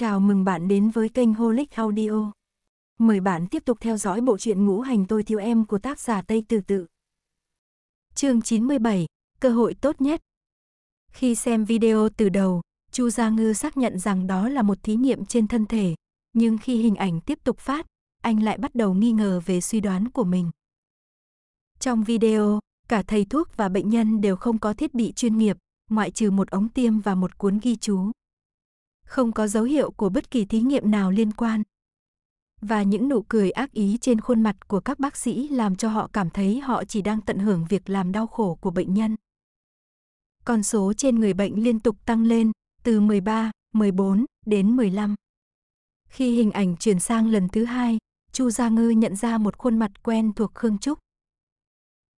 Chào mừng bạn đến với kênh Holic Audio. Mời bạn tiếp tục theo dõi bộ truyện ngũ hành tôi thiếu em của tác giả Tây Từ Tự. Chương 97, cơ hội tốt nhất. Khi xem video từ đầu, Chu Gia Ngư xác nhận rằng đó là một thí nghiệm trên thân thể, nhưng khi hình ảnh tiếp tục phát, anh lại bắt đầu nghi ngờ về suy đoán của mình. Trong video, cả thầy thuốc và bệnh nhân đều không có thiết bị chuyên nghiệp, ngoại trừ một ống tiêm và một cuốn ghi chú không có dấu hiệu của bất kỳ thí nghiệm nào liên quan. Và những nụ cười ác ý trên khuôn mặt của các bác sĩ làm cho họ cảm thấy họ chỉ đang tận hưởng việc làm đau khổ của bệnh nhân. Con số trên người bệnh liên tục tăng lên, từ 13, 14 đến 15. Khi hình ảnh chuyển sang lần thứ hai, Chu Gia Ngư nhận ra một khuôn mặt quen thuộc Khương Trúc.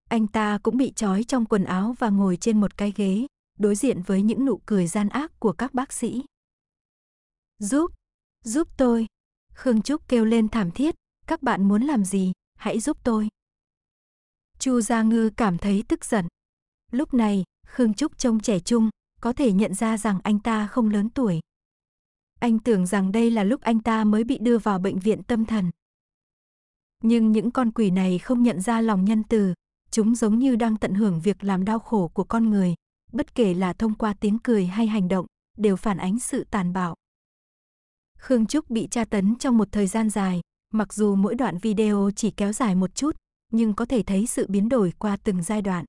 Anh ta cũng bị trói trong quần áo và ngồi trên một cái ghế, đối diện với những nụ cười gian ác của các bác sĩ. Giúp, giúp tôi. Khương Trúc kêu lên thảm thiết, các bạn muốn làm gì, hãy giúp tôi. Chu Gia Ngư cảm thấy tức giận. Lúc này, Khương Trúc trông trẻ trung, có thể nhận ra rằng anh ta không lớn tuổi. Anh tưởng rằng đây là lúc anh ta mới bị đưa vào bệnh viện tâm thần. Nhưng những con quỷ này không nhận ra lòng nhân từ, chúng giống như đang tận hưởng việc làm đau khổ của con người, bất kể là thông qua tiếng cười hay hành động, đều phản ánh sự tàn bạo. Khương Trúc bị tra tấn trong một thời gian dài, mặc dù mỗi đoạn video chỉ kéo dài một chút, nhưng có thể thấy sự biến đổi qua từng giai đoạn.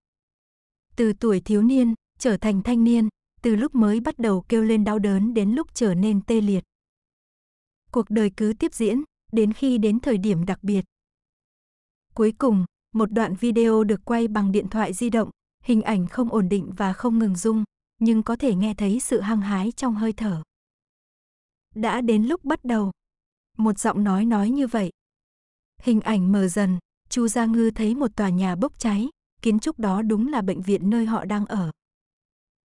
Từ tuổi thiếu niên, trở thành thanh niên, từ lúc mới bắt đầu kêu lên đau đớn đến lúc trở nên tê liệt. Cuộc đời cứ tiếp diễn, đến khi đến thời điểm đặc biệt. Cuối cùng, một đoạn video được quay bằng điện thoại di động, hình ảnh không ổn định và không ngừng rung, nhưng có thể nghe thấy sự hăng hái trong hơi thở đã đến lúc bắt đầu. Một giọng nói nói như vậy. Hình ảnh mờ dần, Chu Gia Ngư thấy một tòa nhà bốc cháy, kiến trúc đó đúng là bệnh viện nơi họ đang ở.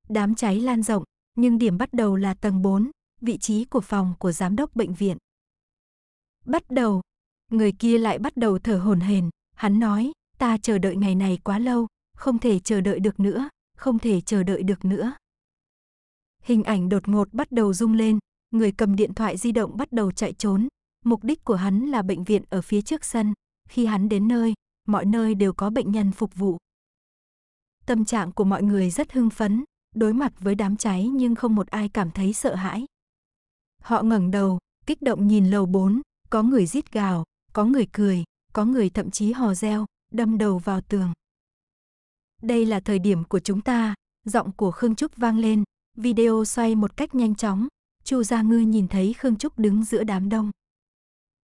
Đám cháy lan rộng, nhưng điểm bắt đầu là tầng 4, vị trí của phòng của giám đốc bệnh viện. Bắt đầu, người kia lại bắt đầu thở hồn hền. hắn nói, ta chờ đợi ngày này quá lâu, không thể chờ đợi được nữa, không thể chờ đợi được nữa. Hình ảnh đột ngột bắt đầu rung lên, Người cầm điện thoại di động bắt đầu chạy trốn. Mục đích của hắn là bệnh viện ở phía trước sân. Khi hắn đến nơi, mọi nơi đều có bệnh nhân phục vụ. Tâm trạng của mọi người rất hưng phấn, đối mặt với đám cháy nhưng không một ai cảm thấy sợ hãi. Họ ngẩng đầu, kích động nhìn lầu bốn. có người rít gào, có người cười, có người thậm chí hò reo, đâm đầu vào tường. Đây là thời điểm của chúng ta, giọng của Khương Trúc vang lên, video xoay một cách nhanh chóng, Chu Gia Ngư nhìn thấy Khương Trúc đứng giữa đám đông.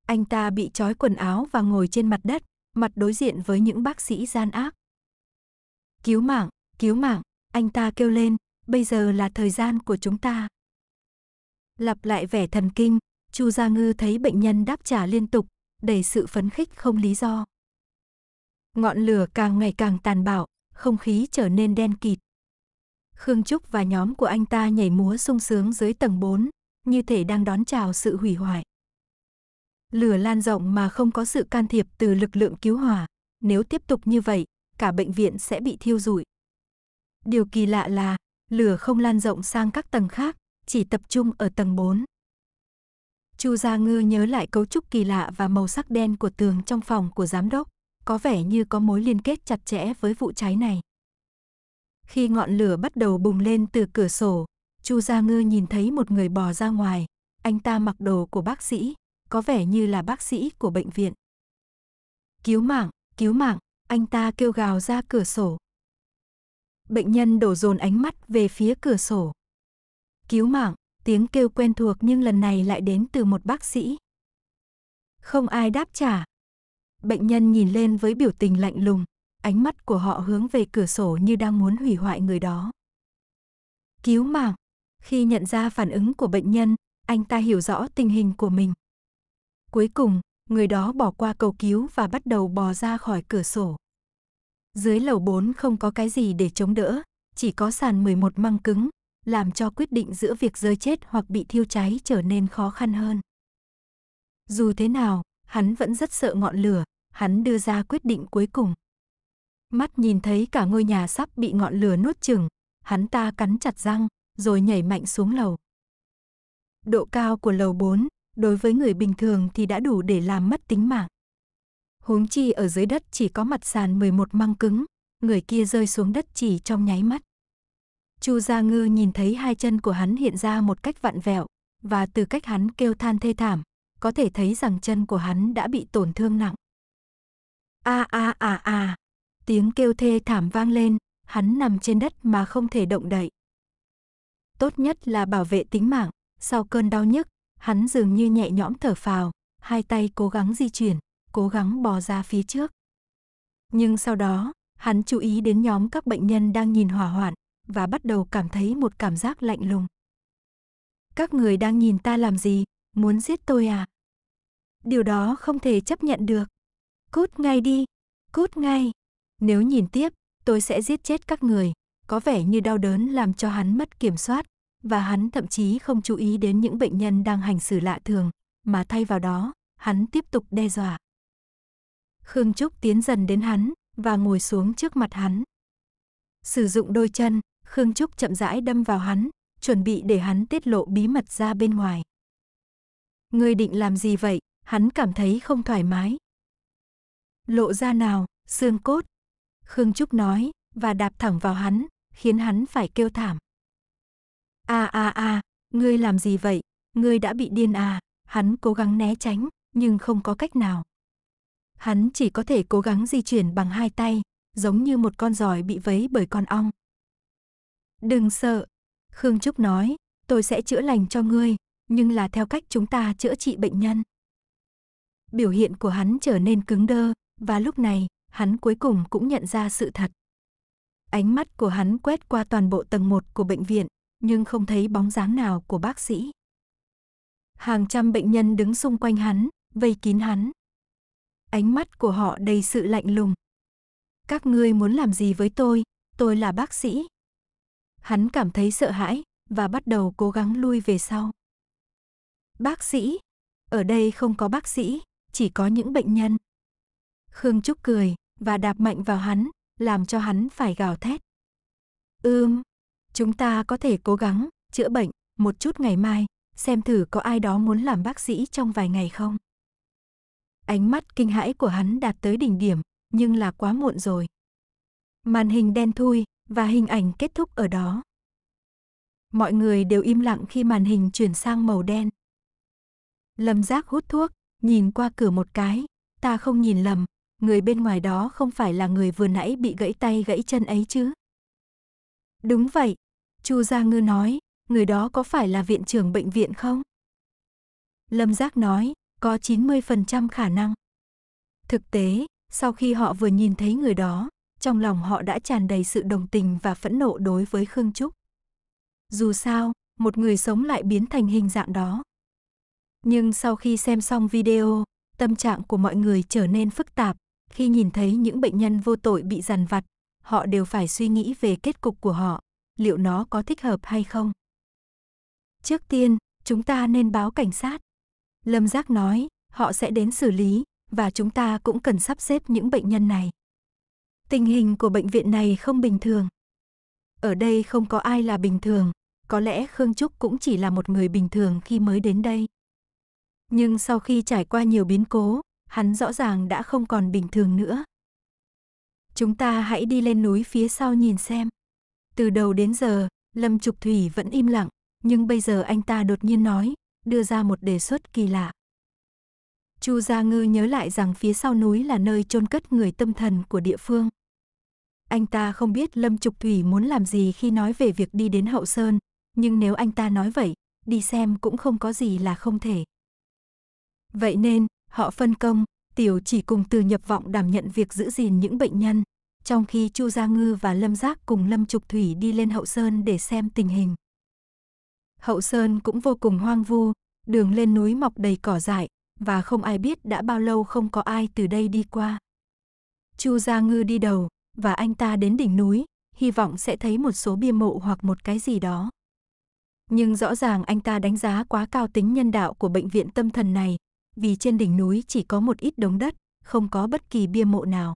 Anh ta bị trói quần áo và ngồi trên mặt đất, mặt đối diện với những bác sĩ gian ác. Cứu mạng, cứu mạng, anh ta kêu lên, bây giờ là thời gian của chúng ta. Lặp lại vẻ thần kinh, Chu Gia Ngư thấy bệnh nhân đáp trả liên tục, đầy sự phấn khích không lý do. Ngọn lửa càng ngày càng tàn bạo, không khí trở nên đen kịt. Khương Trúc và nhóm của anh ta nhảy múa sung sướng dưới tầng 4, như thể đang đón chào sự hủy hoại. Lửa lan rộng mà không có sự can thiệp từ lực lượng cứu hỏa, nếu tiếp tục như vậy, cả bệnh viện sẽ bị thiêu rụi. Điều kỳ lạ là, lửa không lan rộng sang các tầng khác, chỉ tập trung ở tầng 4. Chu Gia Ngư nhớ lại cấu trúc kỳ lạ và màu sắc đen của tường trong phòng của giám đốc, có vẻ như có mối liên kết chặt chẽ với vụ cháy này. Khi ngọn lửa bắt đầu bùng lên từ cửa sổ, Chu Gia Ngư nhìn thấy một người bò ra ngoài. Anh ta mặc đồ của bác sĩ, có vẻ như là bác sĩ của bệnh viện. Cứu mạng, cứu mạng, anh ta kêu gào ra cửa sổ. Bệnh nhân đổ dồn ánh mắt về phía cửa sổ. Cứu mạng, tiếng kêu quen thuộc nhưng lần này lại đến từ một bác sĩ. Không ai đáp trả. Bệnh nhân nhìn lên với biểu tình lạnh lùng, ánh mắt của họ hướng về cửa sổ như đang muốn hủy hoại người đó. Cứu mạng! Khi nhận ra phản ứng của bệnh nhân, anh ta hiểu rõ tình hình của mình. Cuối cùng, người đó bỏ qua cầu cứu và bắt đầu bò ra khỏi cửa sổ. Dưới lầu 4 không có cái gì để chống đỡ, chỉ có sàn 11 măng cứng, làm cho quyết định giữa việc rơi chết hoặc bị thiêu cháy trở nên khó khăn hơn. Dù thế nào, hắn vẫn rất sợ ngọn lửa, hắn đưa ra quyết định cuối cùng. Mắt nhìn thấy cả ngôi nhà sắp bị ngọn lửa nuốt chừng, hắn ta cắn chặt răng, rồi nhảy mạnh xuống lầu. Độ cao của lầu 4, đối với người bình thường thì đã đủ để làm mất tính mạng. Huống chi ở dưới đất chỉ có mặt sàn 11 măng cứng, người kia rơi xuống đất chỉ trong nháy mắt. Chu Gia Ngư nhìn thấy hai chân của hắn hiện ra một cách vặn vẹo, và từ cách hắn kêu than thê thảm, có thể thấy rằng chân của hắn đã bị tổn thương nặng. A a a a. Tiếng kêu thê thảm vang lên, hắn nằm trên đất mà không thể động đậy. Tốt nhất là bảo vệ tính mạng, sau cơn đau nhức, hắn dường như nhẹ nhõm thở phào, hai tay cố gắng di chuyển, cố gắng bò ra phía trước. Nhưng sau đó, hắn chú ý đến nhóm các bệnh nhân đang nhìn hỏa hoạn và bắt đầu cảm thấy một cảm giác lạnh lùng. Các người đang nhìn ta làm gì, muốn giết tôi à? Điều đó không thể chấp nhận được. Cút ngay đi, cút ngay. Nếu nhìn tiếp, tôi sẽ giết chết các người. Có vẻ như đau đớn làm cho hắn mất kiểm soát, và hắn thậm chí không chú ý đến những bệnh nhân đang hành xử lạ thường, mà thay vào đó, hắn tiếp tục đe dọa. Khương Trúc tiến dần đến hắn và ngồi xuống trước mặt hắn. Sử dụng đôi chân, Khương Trúc chậm rãi đâm vào hắn, chuẩn bị để hắn tiết lộ bí mật ra bên ngoài. Ngươi định làm gì vậy? Hắn cảm thấy không thoải mái. Lộ ra nào, xương cốt, Khương Trúc nói, và đạp thẳng vào hắn, khiến hắn phải kêu thảm. A a a, ngươi làm gì vậy? Ngươi đã bị điên à? Hắn cố gắng né tránh, nhưng không có cách nào. Hắn chỉ có thể cố gắng di chuyển bằng hai tay, giống như một con giòi bị vấy bởi con ong. Đừng sợ, Khương Trúc nói, tôi sẽ chữa lành cho ngươi, nhưng là theo cách chúng ta chữa trị bệnh nhân. Biểu hiện của hắn trở nên cứng đơ, và lúc này, hắn cuối cùng cũng nhận ra sự thật. Ánh mắt của hắn quét qua toàn bộ tầng 1 của bệnh viện, nhưng không thấy bóng dáng nào của bác sĩ. Hàng trăm bệnh nhân đứng xung quanh hắn, vây kín hắn. Ánh mắt của họ đầy sự lạnh lùng. Các ngươi muốn làm gì với tôi, tôi là bác sĩ. Hắn cảm thấy sợ hãi và bắt đầu cố gắng lui về sau. Bác sĩ, ở đây không có bác sĩ, chỉ có những bệnh nhân. Khương Trúc cười, và đạp mạnh vào hắn, làm cho hắn phải gào thét. Ưm, ừ, chúng ta có thể cố gắng chữa bệnh một chút ngày mai, xem thử có ai đó muốn làm bác sĩ trong vài ngày không. Ánh mắt kinh hãi của hắn đạt tới đỉnh điểm, nhưng là quá muộn rồi. Màn hình đen thui và hình ảnh kết thúc ở đó. Mọi người đều im lặng khi màn hình chuyển sang màu đen. Lâm Giác hút thuốc, nhìn qua cửa một cái, ta không nhìn lầm, người bên ngoài đó không phải là người vừa nãy bị gãy tay gãy chân ấy chứ? Đúng vậy, Chu Gia Ngư nói, người đó có phải là viện trưởng bệnh viện không? Lâm Giác nói, có 90% khả năng. Thực tế, sau khi họ vừa nhìn thấy người đó, trong lòng họ đã tràn đầy sự đồng tình và phẫn nộ đối với Khương Trúc. Dù sao, một người sống lại biến thành hình dạng đó. Nhưng sau khi xem xong video, tâm trạng của mọi người trở nên phức tạp, khi nhìn thấy những bệnh nhân vô tội bị dằn vặt, họ đều phải suy nghĩ về kết cục của họ, liệu nó có thích hợp hay không. Trước tiên, chúng ta nên báo cảnh sát. Lâm Giác nói, họ sẽ đến xử lý và chúng ta cũng cần sắp xếp những bệnh nhân này. Tình hình của bệnh viện này không bình thường. Ở đây không có ai là bình thường, có lẽ Khương Trúc cũng chỉ là một người bình thường khi mới đến đây. Nhưng sau khi trải qua nhiều biến cố, hắn rõ ràng đã không còn bình thường nữa. Chúng ta hãy đi lên núi phía sau nhìn xem. Từ đầu đến giờ, Lâm Trục Thủy vẫn im lặng, nhưng bây giờ anh ta đột nhiên nói, đưa ra một đề xuất kỳ lạ. Chu Gia Ngư nhớ lại rằng phía sau núi là nơi chôn cất người tâm thần của địa phương. Anh ta không biết Lâm Trục Thủy muốn làm gì khi nói về việc đi đến Hậu Sơn, nhưng nếu anh ta nói vậy, đi xem cũng không có gì là không thể. Vậy nên, Họ phân công, Tiểu chỉ cùng Từ Nhập Vọng đảm nhận việc giữ gìn những bệnh nhân, trong khi Chu Gia Ngư và Lâm Giác cùng Lâm Trục Thủy đi lên hậu sơn để xem tình hình. Hậu sơn cũng vô cùng hoang vu, đường lên núi mọc đầy cỏ dại và không ai biết đã bao lâu không có ai từ đây đi qua. Chu Gia Ngư đi đầu và anh ta đến đỉnh núi, hy vọng sẽ thấy một số bia mộ hoặc một cái gì đó. Nhưng rõ ràng anh ta đánh giá quá cao tính nhân đạo của bệnh viện tâm thần này vì trên đỉnh núi chỉ có một ít đống đất, không có bất kỳ bia mộ nào.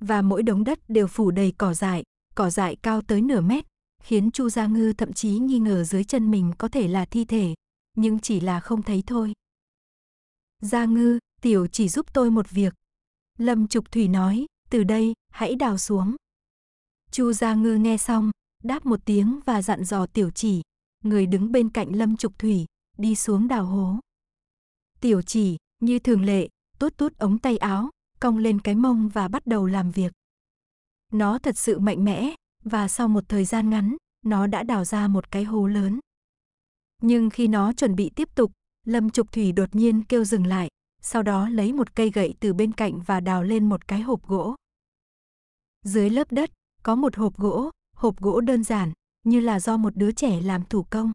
Và mỗi đống đất đều phủ đầy cỏ dại, cỏ dại cao tới nửa mét, khiến Chu Gia Ngư thậm chí nghi ngờ dưới chân mình có thể là thi thể, nhưng chỉ là không thấy thôi. Gia Ngư, tiểu chỉ giúp tôi một việc. Lâm Trục Thủy nói, từ đây, hãy đào xuống. Chu Gia Ngư nghe xong, đáp một tiếng và dặn dò tiểu chỉ, người đứng bên cạnh Lâm Trục Thủy, đi xuống đào hố. Tiểu chỉ, như thường lệ, tút tút ống tay áo, cong lên cái mông và bắt đầu làm việc. Nó thật sự mạnh mẽ, và sau một thời gian ngắn, nó đã đào ra một cái hố lớn. Nhưng khi nó chuẩn bị tiếp tục, Lâm Trục Thủy đột nhiên kêu dừng lại, sau đó lấy một cây gậy từ bên cạnh và đào lên một cái hộp gỗ. Dưới lớp đất, có một hộp gỗ, hộp gỗ đơn giản, như là do một đứa trẻ làm thủ công.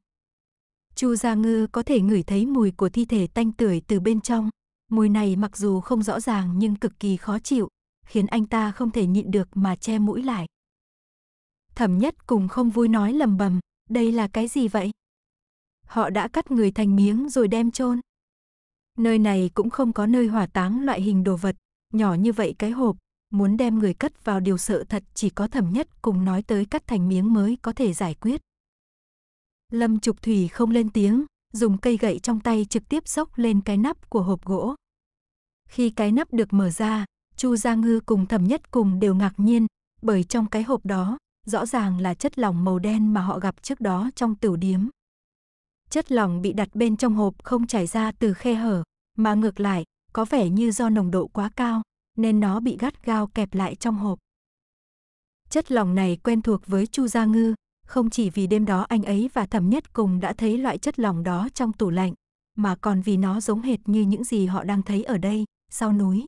Chu Gia Ngư có thể ngửi thấy mùi của thi thể tanh tưởi từ bên trong. Mùi này mặc dù không rõ ràng nhưng cực kỳ khó chịu, khiến anh ta không thể nhịn được mà che mũi lại. Thẩm nhất cùng không vui nói lầm bầm, đây là cái gì vậy? Họ đã cắt người thành miếng rồi đem chôn. Nơi này cũng không có nơi hỏa táng loại hình đồ vật, nhỏ như vậy cái hộp, muốn đem người cất vào điều sợ thật chỉ có thẩm nhất cùng nói tới cắt thành miếng mới có thể giải quyết. Lâm Trục Thủy không lên tiếng, dùng cây gậy trong tay trực tiếp sốc lên cái nắp của hộp gỗ. Khi cái nắp được mở ra, Chu Gia Ngư cùng Thẩm Nhất cùng đều ngạc nhiên, bởi trong cái hộp đó, rõ ràng là chất lỏng màu đen mà họ gặp trước đó trong tửu điếm. Chất lỏng bị đặt bên trong hộp không chảy ra từ khe hở, mà ngược lại, có vẻ như do nồng độ quá cao, nên nó bị gắt gao kẹp lại trong hộp. Chất lỏng này quen thuộc với Chu Gia Ngư, không chỉ vì đêm đó anh ấy và thẩm nhất cùng đã thấy loại chất lỏng đó trong tủ lạnh, mà còn vì nó giống hệt như những gì họ đang thấy ở đây, sau núi.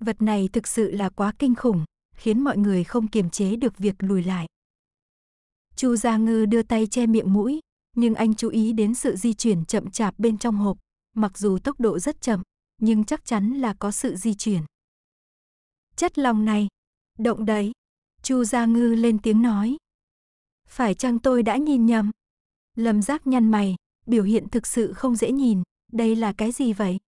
Vật này thực sự là quá kinh khủng, khiến mọi người không kiềm chế được việc lùi lại. Chu Gia Ngư đưa tay che miệng mũi, nhưng anh chú ý đến sự di chuyển chậm chạp bên trong hộp, mặc dù tốc độ rất chậm, nhưng chắc chắn là có sự di chuyển. Chất lòng này, động đấy, Chu Gia Ngư lên tiếng nói, phải chăng tôi đã nhìn nhầm? Lâm giác nhăn mày, biểu hiện thực sự không dễ nhìn, đây là cái gì vậy?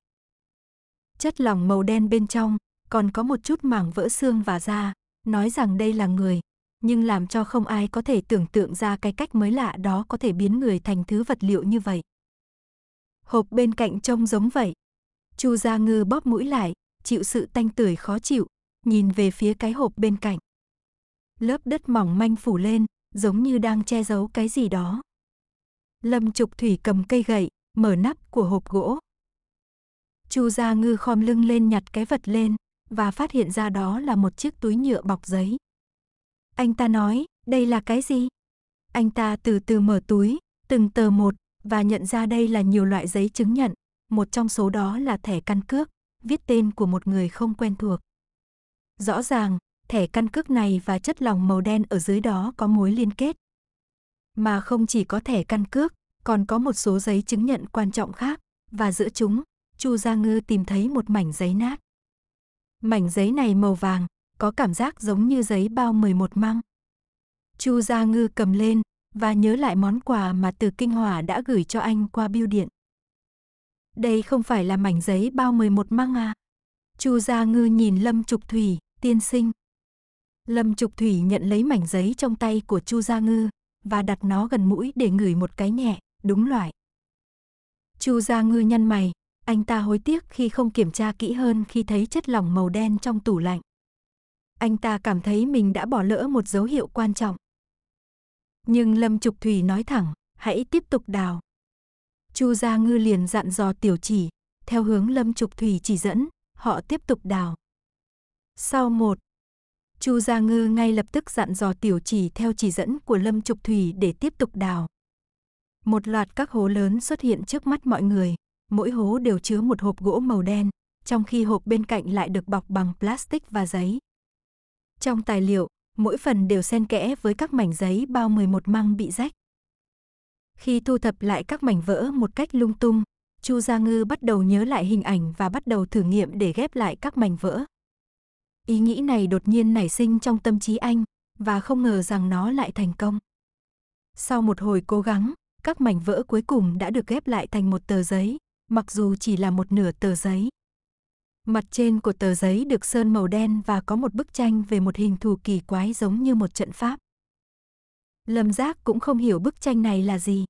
Chất lỏng màu đen bên trong, còn có một chút mảng vỡ xương và da, nói rằng đây là người, nhưng làm cho không ai có thể tưởng tượng ra cái cách mới lạ đó có thể biến người thành thứ vật liệu như vậy. Hộp bên cạnh trông giống vậy. Chu Gia Ngư bóp mũi lại, chịu sự tanh tưởi khó chịu, nhìn về phía cái hộp bên cạnh. Lớp đất mỏng manh phủ lên, giống như đang che giấu cái gì đó. Lâm Trục Thủy cầm cây gậy, mở nắp của hộp gỗ. Chu Gia Ngư khom lưng lên nhặt cái vật lên và phát hiện ra đó là một chiếc túi nhựa bọc giấy. Anh ta nói, đây là cái gì? Anh ta từ từ mở túi, từng tờ một và nhận ra đây là nhiều loại giấy chứng nhận, một trong số đó là thẻ căn cước, viết tên của một người không quen thuộc. Rõ ràng, thẻ căn cước này và chất lỏng màu đen ở dưới đó có mối liên kết. Mà không chỉ có thẻ căn cước, còn có một số giấy chứng nhận quan trọng khác, và giữa chúng, Chu Gia Ngư tìm thấy một mảnh giấy nát. Mảnh giấy này màu vàng, có cảm giác giống như giấy bao 11 măng. Chu Gia Ngư cầm lên và nhớ lại món quà mà Từ Kinh Hòa đã gửi cho anh qua bưu điện. Đây không phải là mảnh giấy bao 11 măng à? Chu Gia Ngư nhìn Lâm Trục Thủy, tiên sinh, Lâm Trục Thủy nhận lấy mảnh giấy trong tay của Chu Gia Ngư và đặt nó gần mũi để ngửi một cái nhẹ, đúng loại. Chu Gia Ngư nhăn mày, anh ta hối tiếc khi không kiểm tra kỹ hơn khi thấy chất lỏng màu đen trong tủ lạnh. Anh ta cảm thấy mình đã bỏ lỡ một dấu hiệu quan trọng. Nhưng Lâm Trục Thủy nói thẳng, hãy tiếp tục đào. Chu Gia Ngư liền dặn dò tiểu chỉ, theo hướng Lâm Trục Thủy chỉ dẫn, họ tiếp tục đào. Sau một, Chu Gia Ngư ngay lập tức dặn dò tiểu chỉ theo chỉ dẫn của Lâm Trục Thủy để tiếp tục đào. Một loạt các hố lớn xuất hiện trước mắt mọi người, mỗi hố đều chứa một hộp gỗ màu đen, trong khi hộp bên cạnh lại được bọc bằng plastic và giấy. Trong tài liệu, mỗi phần đều xen kẽ với các mảnh giấy bao 11 măng bị rách. Khi thu thập lại các mảnh vỡ một cách lung tung, Chu Gia Ngư bắt đầu nhớ lại hình ảnh và bắt đầu thử nghiệm để ghép lại các mảnh vỡ. Ý nghĩ này đột nhiên nảy sinh trong tâm trí anh, và không ngờ rằng nó lại thành công. Sau một hồi cố gắng, các mảnh vỡ cuối cùng đã được ghép lại thành một tờ giấy, mặc dù chỉ là một nửa tờ giấy. Mặt trên của tờ giấy được sơn màu đen và có một bức tranh về một hình thù kỳ quái giống như một trận pháp. Lâm Giác cũng không hiểu bức tranh này là gì.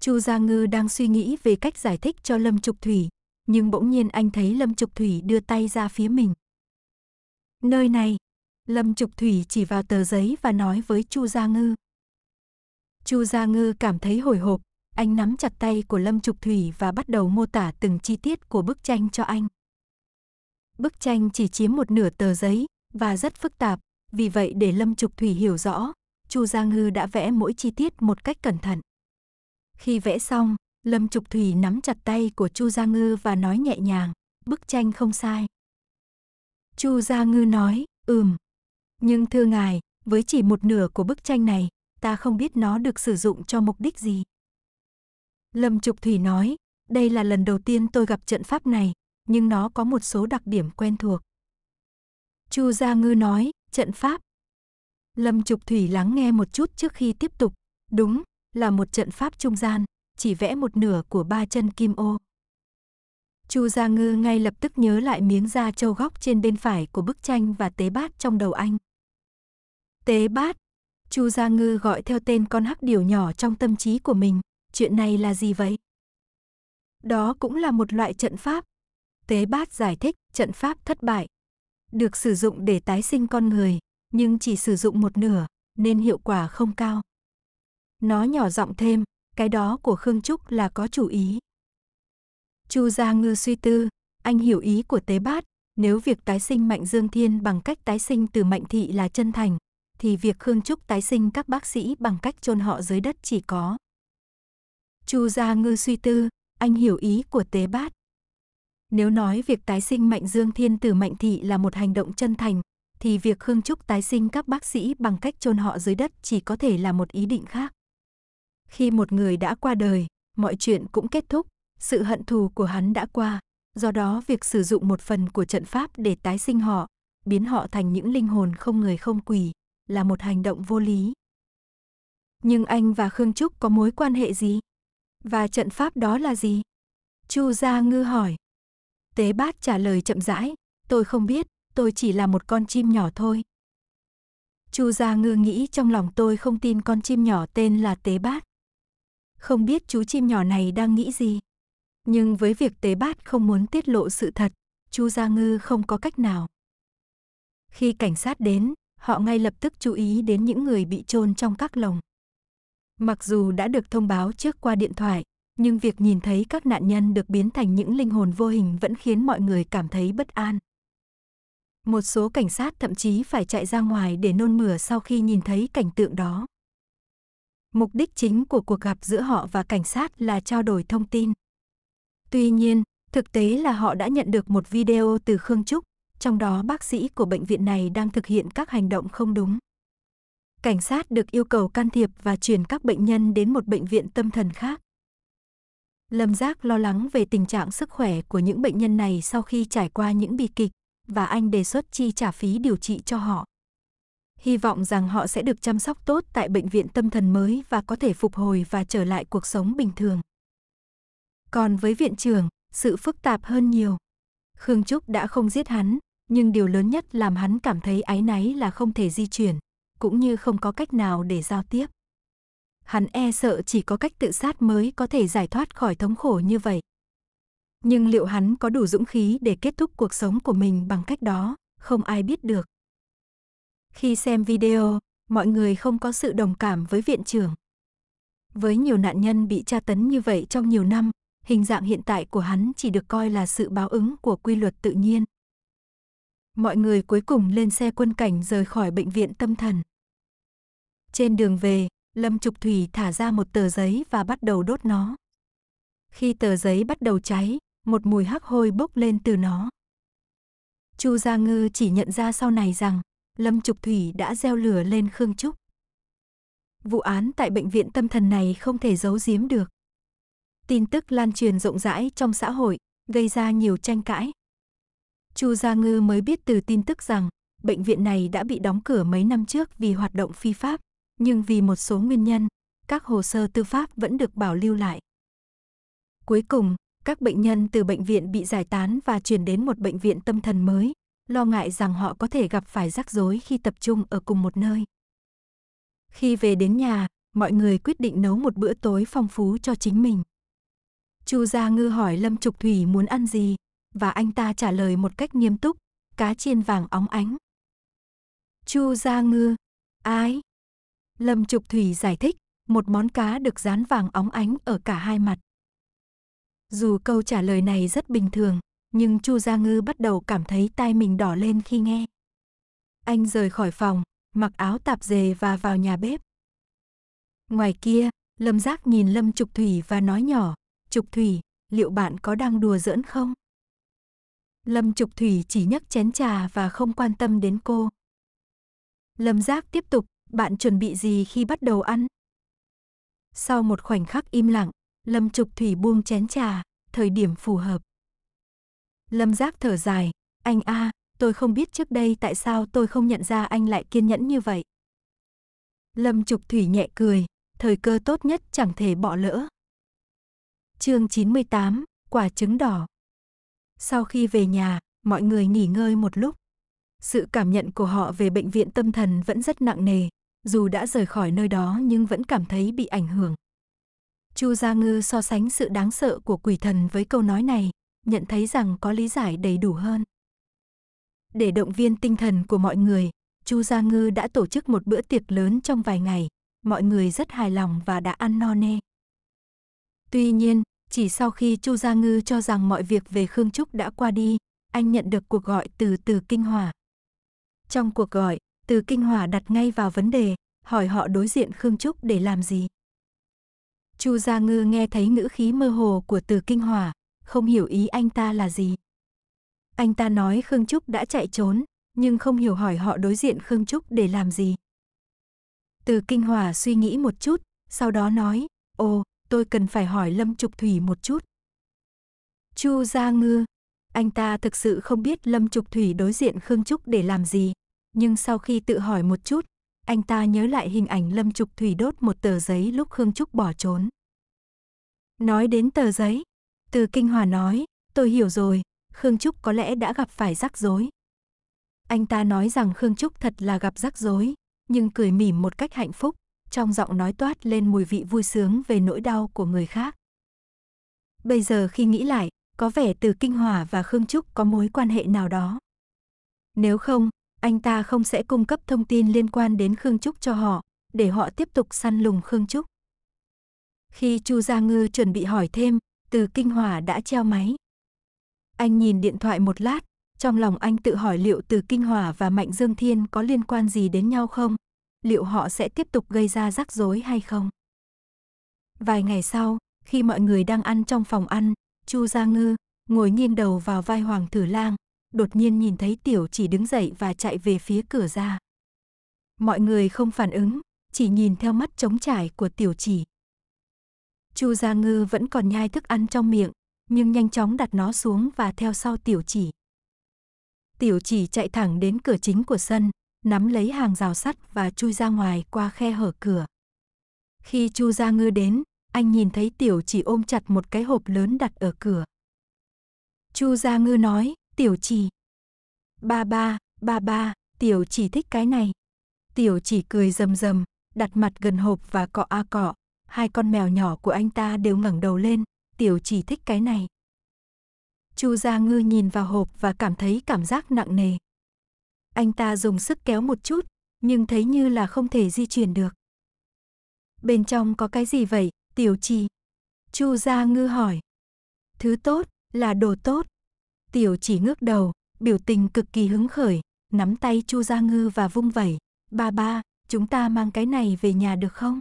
Chu Gia Ngư đang suy nghĩ về cách giải thích cho Lâm Trục Thủy, nhưng bỗng nhiên anh thấy Lâm Trục Thủy đưa tay ra phía mình. Nơi này, Lâm Trục Thủy chỉ vào tờ giấy và nói với Chu Gia Ngư. Chu Gia Ngư cảm thấy hồi hộp, anh nắm chặt tay của Lâm Trục Thủy và bắt đầu mô tả từng chi tiết của bức tranh cho anh. Bức tranh chỉ chiếm một nửa tờ giấy và rất phức tạp, vì vậy để Lâm Trục Thủy hiểu rõ, Chu Gia Ngư đã vẽ mỗi chi tiết một cách cẩn thận. Khi vẽ xong, Lâm Trục Thủy nắm chặt tay của Chu Gia Ngư và nói nhẹ nhàng, bức tranh không sai. Chu Gia Ngư nói, ừm. Nhưng thưa ngài, với chỉ một nửa của bức tranh này, ta không biết nó được sử dụng cho mục đích gì. Lâm Trục Thủy nói, đây là lần đầu tiên tôi gặp trận pháp này, nhưng nó có một số đặc điểm quen thuộc. Chu Gia Ngư nói, trận pháp. Lâm Trục Thủy lắng nghe một chút trước khi tiếp tục, đúng, là một trận pháp trung gian, chỉ vẽ một nửa của ba chân kim ô. Chu Gia Ngư ngay lập tức nhớ lại miếng da trâu góc trên bên phải của bức tranh và tế bát trong đầu anh. Tế bát. Chu Gia Ngư gọi theo tên con hắc điểu nhỏ trong tâm trí của mình. Chuyện này là gì vậy? Đó cũng là một loại trận pháp. Tế bát giải thích trận pháp thất bại. Được sử dụng để tái sinh con người, nhưng chỉ sử dụng một nửa, nên hiệu quả không cao. Nó nhỏ giọng thêm, cái đó của Khương Trúc là có chủ ý, Chu Gia Ngư suy tư, anh hiểu ý của tế bát, nếu việc tái sinh Mạnh Dương Thiên bằng cách tái sinh từ Mạnh Thị là chân thành, thì việc Khương Trúc tái sinh các bác sĩ bằng cách chôn họ dưới đất chỉ có. Chu Gia Ngư suy tư, anh hiểu ý của tế bát. Nếu nói việc tái sinh Mạnh Dương Thiên từ Mạnh Thị là một hành động chân thành, thì việc Khương Trúc tái sinh các bác sĩ bằng cách chôn họ dưới đất chỉ có thể là một ý định khác. Khi một người đã qua đời, mọi chuyện cũng kết thúc, sự hận thù của hắn đã qua, do đó việc sử dụng một phần của trận pháp để tái sinh họ, biến họ thành những linh hồn không người không quỷ, là một hành động vô lý. Nhưng anh và Khương Trúc có mối quan hệ gì? Và trận pháp đó là gì? Chu Gia Ngư hỏi. Tế bát trả lời chậm rãi, tôi không biết, tôi chỉ là một con chim nhỏ thôi. Chu Gia Ngư nghĩ trong lòng tôi không tin con chim nhỏ tên là Tế Bát. Không biết chú chim nhỏ này đang nghĩ gì. Nhưng với việc tế bát không muốn tiết lộ sự thật, Chu Gia Ngư không có cách nào. Khi cảnh sát đến, họ ngay lập tức chú ý đến những người bị chôn trong các lồng. Mặc dù đã được thông báo trước qua điện thoại, nhưng việc nhìn thấy các nạn nhân được biến thành những linh hồn vô hình vẫn khiến mọi người cảm thấy bất an. Một số cảnh sát thậm chí phải chạy ra ngoài để nôn mửa sau khi nhìn thấy cảnh tượng đó. Mục đích chính của cuộc gặp giữa họ và cảnh sát là trao đổi thông tin. Tuy nhiên, thực tế là họ đã nhận được một video từ Khương Trúc, trong đó bác sĩ của bệnh viện này đang thực hiện các hành động không đúng. Cảnh sát được yêu cầu can thiệp và chuyển các bệnh nhân đến một bệnh viện tâm thần khác. Lâm Giác lo lắng về tình trạng sức khỏe của những bệnh nhân này sau khi trải qua những bi kịch và anh đề xuất chi trả phí điều trị cho họ. Hy vọng rằng họ sẽ được chăm sóc tốt tại bệnh viện tâm thần mới và có thể phục hồi và trở lại cuộc sống bình thường. Còn với viện trưởng, sự phức tạp hơn nhiều. Khương Trúc đã không giết hắn, nhưng điều lớn nhất làm hắn cảm thấy áy náy là không thể di chuyển, cũng như không có cách nào để giao tiếp. Hắn e sợ chỉ có cách tự sát mới có thể giải thoát khỏi thống khổ như vậy. Nhưng liệu hắn có đủ dũng khí để kết thúc cuộc sống của mình bằng cách đó, không ai biết được. Khi xem video, mọi người không có sự đồng cảm với viện trưởng. Với nhiều nạn nhân bị tra tấn như vậy trong nhiều năm, hình dạng hiện tại của hắn chỉ được coi là sự báo ứng của quy luật tự nhiên. Mọi người cuối cùng lên xe quân cảnh rời khỏi bệnh viện tâm thần. Trên đường về, Lâm Trục Thủy thả ra một tờ giấy và bắt đầu đốt nó. Khi tờ giấy bắt đầu cháy, một mùi hắc hôi bốc lên từ nó. Chu Gia Ngư chỉ nhận ra sau này rằng Lâm Trục Thủy đã gieo lửa lên Khương Trúc. Vụ án tại bệnh viện tâm thần này không thể giấu giếm được tin tức lan truyền rộng rãi trong xã hội, gây ra nhiều tranh cãi. Chu Gia Ngư mới biết từ tin tức rằng bệnh viện này đã bị đóng cửa mấy năm trước vì hoạt động phi pháp, nhưng vì một số nguyên nhân, các hồ sơ tư pháp vẫn được bảo lưu lại. Cuối cùng, các bệnh nhân từ bệnh viện bị giải tán và chuyển đến một bệnh viện tâm thần mới, lo ngại rằng họ có thể gặp phải rắc rối khi tập trung ở cùng một nơi. Khi về đến nhà, mọi người quyết định nấu một bữa tối phong phú cho chính mình. Chu Gia Ngư hỏi Lâm Trục Thủy muốn ăn gì, và anh ta trả lời một cách nghiêm túc, cá chiên vàng óng ánh. Chu Gia Ngư, ai? Lâm Trục Thủy giải thích, một món cá được dán vàng óng ánh ở cả hai mặt. Dù câu trả lời này rất bình thường, nhưng Chu Gia Ngư bắt đầu cảm thấy tai mình đỏ lên khi nghe. Anh rời khỏi phòng, mặc áo tạp dề và vào nhà bếp. Ngoài kia, Lâm Giác nhìn Lâm Trục Thủy và nói nhỏ, Trục Thủy, liệu bạn có đang đùa giỡn không? Lâm Trục Thủy chỉ nhấc chén trà và không quan tâm đến cô. Lâm Giác tiếp tục, bạn chuẩn bị gì khi bắt đầu ăn? Sau một khoảnh khắc im lặng, Lâm Trục Thủy buông chén trà, thời điểm phù hợp. Lâm Giác thở dài, anh a, à, tôi không biết trước đây tại sao tôi không nhận ra anh lại kiên nhẫn như vậy. Lâm Trục Thủy nhẹ cười, thời cơ tốt nhất chẳng thể bỏ lỡ. Chương 98, quả trứng đỏ. Sau khi về nhà, mọi người nghỉ ngơi một lúc. Sự cảm nhận của họ về bệnh viện tâm thần vẫn rất nặng nề, dù đã rời khỏi nơi đó nhưng vẫn cảm thấy bị ảnh hưởng. Chu Gia Ngư so sánh sự đáng sợ của quỷ thần với câu nói này, nhận thấy rằng có lý giải đầy đủ hơn. Để động viên tinh thần của mọi người, Chu Gia Ngư đã tổ chức một bữa tiệc lớn trong vài ngày, mọi người rất hài lòng và đã ăn no nê. Tuy nhiên, chỉ sau khi Chu Gia Ngư cho rằng mọi việc về Khương Trúc đã qua đi, anh nhận được cuộc gọi từ Từ Kinh Hòa. Trong cuộc gọi, Từ Kinh Hòa đặt ngay vào vấn đề, hỏi họ đối diện Khương Trúc để làm gì. Chu Gia Ngư nghe thấy ngữ khí mơ hồ của Từ Kinh Hòa, không hiểu ý anh ta là gì. Anh ta nói Khương Trúc đã chạy trốn, nhưng không hiểu hỏi họ đối diện Khương Trúc để làm gì. Từ Kinh Hòa suy nghĩ một chút, sau đó nói, ồ, tôi cần phải hỏi Lâm Trục Thủy một chút. Chu Gia Ngư, anh ta thực sự không biết Lâm Trục Thủy đối diện Khương Trúc để làm gì, nhưng sau khi tự hỏi một chút, anh ta nhớ lại hình ảnh Lâm Trục Thủy đốt một tờ giấy lúc Khương Trúc bỏ trốn. Nói đến tờ giấy, từ Kinh Hòa nói, tôi hiểu rồi, Khương Trúc có lẽ đã gặp phải rắc rối. Anh ta nói rằng Khương Trúc thật là gặp rắc rối, nhưng cười mỉm một cách hạnh phúc, trong giọng nói toát lên mùi vị vui sướng về nỗi đau của người khác. Bây giờ khi nghĩ lại, có vẻ từ Kinh Hòa và Khương Trúc có mối quan hệ nào đó. Nếu không, anh ta không sẽ cung cấp thông tin liên quan đến Khương Trúc cho họ, để họ tiếp tục săn lùng Khương Trúc. Khi Chu Gia Ngư chuẩn bị hỏi thêm, từ Kinh Hòa đã treo máy. Anh nhìn điện thoại một lát, trong lòng anh tự hỏi liệu từ Kinh Hòa và Mạnh Dương Thiên có liên quan gì đến nhau không, liệu họ sẽ tiếp tục gây ra rắc rối hay không. Vài ngày sau, khi mọi người đang ăn trong phòng ăn, Chu Gia Ngư ngồi nghiêng đầu vào vai Hoàng Thử Lang, đột nhiên nhìn thấy Tiểu Chỉ đứng dậy và chạy về phía cửa ra. Mọi người không phản ứng, chỉ nhìn theo mắt trống trải của Tiểu Chỉ. Chu Gia Ngư vẫn còn nhai thức ăn trong miệng, nhưng nhanh chóng đặt nó xuống và theo sau Tiểu Chỉ. Tiểu Chỉ chạy thẳng đến cửa chính của sân, nắm lấy hàng rào sắt và chui ra ngoài qua khe hở cửa. Khi Chu Gia Ngư đến, anh nhìn thấy Tiểu Chỉ ôm chặt một cái hộp lớn đặt ở cửa. Chu Gia Ngư nói, Tiểu Chỉ. Ba ba, ba ba, Tiểu Chỉ thích cái này. Tiểu Chỉ cười rầm rầm, đặt mặt gần hộp và cọ a cọ. Hai con mèo nhỏ của anh ta đều ngẩng đầu lên, Tiểu Chỉ thích cái này. Chu Gia Ngư nhìn vào hộp và cảm thấy cảm giác nặng nề. Anh ta dùng sức kéo một chút, nhưng thấy như là không thể di chuyển được. Bên trong có cái gì vậy, tiểu trì? Chu Gia Ngư hỏi. Thứ tốt, là đồ tốt. Tiểu trì ngước đầu, biểu tình cực kỳ hứng khởi, nắm tay Chu Gia Ngư và vung vẩy. Ba ba, chúng ta mang cái này về nhà được không?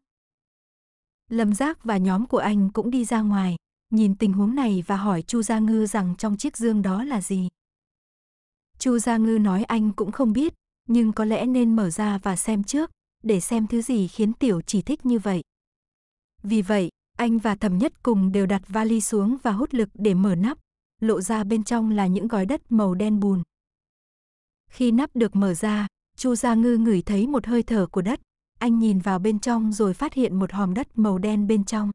Lâm Giác và nhóm của anh cũng đi ra ngoài, nhìn tình huống này và hỏi Chu Gia Ngư rằng trong chiếc dương đó là gì. Chu Gia Ngư nói anh cũng không biết, nhưng có lẽ nên mở ra và xem trước, để xem thứ gì khiến tiểu chỉ thích như vậy. Vì vậy, anh và Thẩm Nhất cùng đều đặt vali xuống và hút lực để mở nắp, lộ ra bên trong là những gói đất màu đen bùn. Khi nắp được mở ra, Chu Gia Ngư ngửi thấy một hơi thở của đất, anh nhìn vào bên trong rồi phát hiện một hòm đất màu đen bên trong.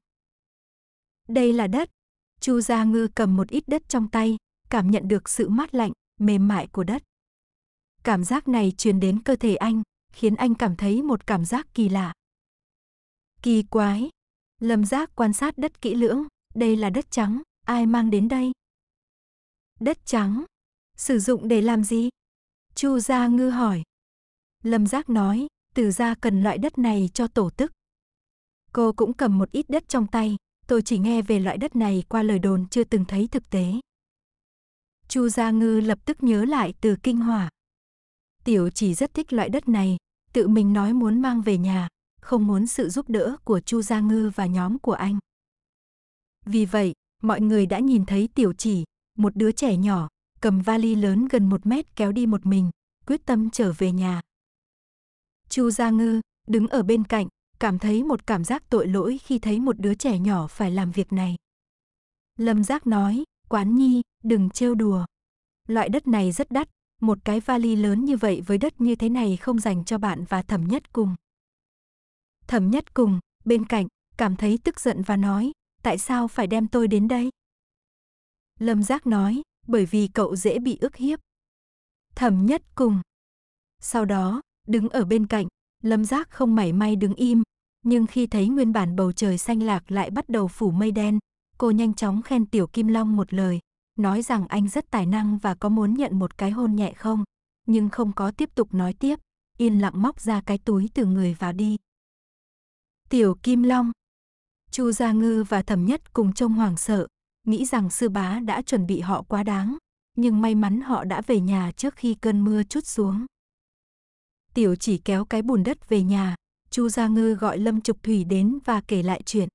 Đây là đất. Chu Gia Ngư cầm một ít đất trong tay, cảm nhận được sự mát lạnh, mềm mại của đất. Cảm giác này truyền đến cơ thể anh, khiến anh cảm thấy một cảm giác kỳ lạ. Kỳ quái. Lâm Giác quan sát đất kỹ lưỡng, đây là đất trắng, ai mang đến đây? Đất trắng? Sử dụng để làm gì? Chu Gia Ngư hỏi. Lâm Giác nói, từ gia cần loại đất này cho tổ tức. Cô cũng cầm một ít đất trong tay, tôi chỉ nghe về loại đất này qua lời đồn chưa từng thấy thực tế. Chu Gia Ngư lập tức nhớ lại từ kinh hỏa. Tiểu chỉ rất thích loại đất này, tự mình nói muốn mang về nhà, không muốn sự giúp đỡ của Chu Gia Ngư và nhóm của anh. Vì vậy, mọi người đã nhìn thấy tiểu chỉ, một đứa trẻ nhỏ, cầm vali lớn gần một mét kéo đi một mình, quyết tâm trở về nhà. Chu Gia Ngư đứng ở bên cạnh, cảm thấy một cảm giác tội lỗi khi thấy một đứa trẻ nhỏ phải làm việc này. Lâm Giác nói, Quán nhi, đừng trêu đùa. Loại đất này rất đắt, một cái vali lớn như vậy với đất như thế này không dành cho bạn và thẩm nhất cùng. Thẩm nhất cùng, bên cạnh, cảm thấy tức giận và nói, tại sao phải đem tôi đến đây? Lâm Giác nói, bởi vì cậu dễ bị ức hiếp. Thẩm nhất cùng. Sau đó, đứng ở bên cạnh, Lâm Giác không mảy may đứng im, nhưng khi thấy nguyên bản bầu trời xanh lạc lại bắt đầu phủ mây đen, cô nhanh chóng khen Tiểu Kim Long một lời, nói rằng anh rất tài năng và có muốn nhận một cái hôn nhẹ không, nhưng không có tiếp tục nói tiếp, yên lặng móc ra cái túi từ người vào đi. Tiểu Kim Long Chu Gia Ngư và Thẩm Nhất cùng trông hoàng sợ, nghĩ rằng sư bá đã chuẩn bị họ quá đáng, nhưng may mắn họ đã về nhà trước khi cơn mưa chút xuống. Tiểu chỉ kéo cái bùn đất về nhà, Chu Gia Ngư gọi Lâm Trục Thủy đến và kể lại chuyện.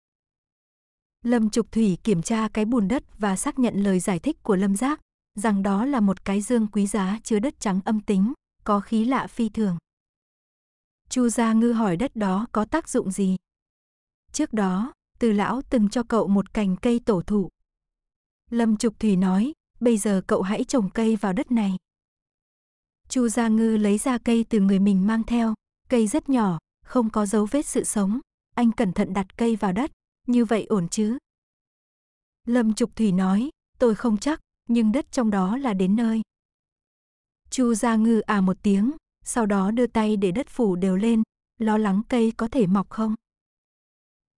Lâm Trục Thủy kiểm tra cái bùn đất và xác nhận lời giải thích của Lâm Giác, rằng đó là một cái dương quý giá chứa đất trắng âm tính, có khí lạ phi thường. Chu Gia Ngư hỏi đất đó có tác dụng gì? Trước đó, từ lão từng cho cậu một cành cây tổ thụ. Lâm Trục Thủy nói, bây giờ cậu hãy trồng cây vào đất này. Chu Gia Ngư lấy ra cây từ người mình mang theo, cây rất nhỏ, không có dấu vết sự sống. Anh cẩn thận đặt cây vào đất, như vậy ổn chứ? Lâm Trục Thủy nói, tôi không chắc, nhưng đất trong đó là đến nơi. Chu Gia Ngư à một tiếng, sau đó đưa tay để đất phủ đều lên, lo lắng cây có thể mọc không.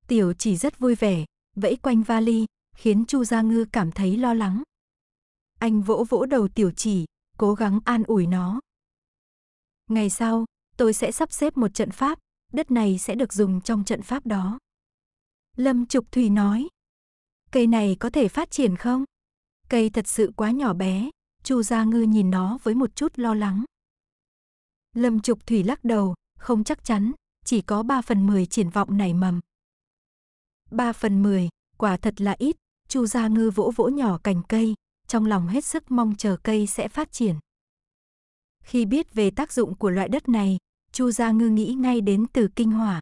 Tiểu chỉ rất vui vẻ, vẫy quanh vali, khiến Chu Gia Ngư cảm thấy lo lắng. Anh vỗ vỗ đầu tiểu chỉ, cố gắng an ủi nó. Ngày sau, tôi sẽ sắp xếp một trận pháp, đất này sẽ được dùng trong trận pháp đó. Lâm Trục Thủy nói. Cây này có thể phát triển không? Cây thật sự quá nhỏ bé, Chu Gia Ngư nhìn nó với một chút lo lắng. Lâm Trục Thủy lắc đầu, không chắc chắn, chỉ có 3 phần 10 triển vọng nảy mầm. 3 phần 10, quả thật là ít, Chu Gia Ngư vỗ vỗ nhỏ cành cây, trong lòng hết sức mong chờ cây sẽ phát triển. Khi biết về tác dụng của loại đất này, Chu Gia Ngư nghĩ ngay đến từ kinh hỏa.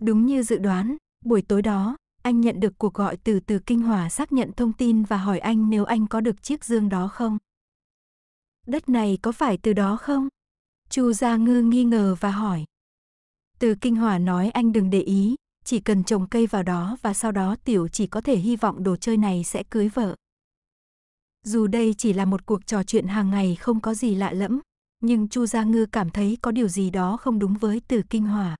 Đúng như dự đoán, Buổi tối đó, anh nhận được cuộc gọi từ từ Kinh Hòa xác nhận thông tin và hỏi anh nếu anh có được chiếc dương đó không. Đất này có phải từ đó không? Chu Gia Ngư nghi ngờ và hỏi. Từ Kinh Hòa nói anh đừng để ý, chỉ cần trồng cây vào đó và sau đó tiểu chỉ có thể hy vọng đồ chơi này sẽ cưới vợ. Dù đây chỉ là một cuộc trò chuyện hàng ngày không có gì lạ lẫm, nhưng Chu Gia Ngư cảm thấy có điều gì đó không đúng với Từ Kinh Hòa.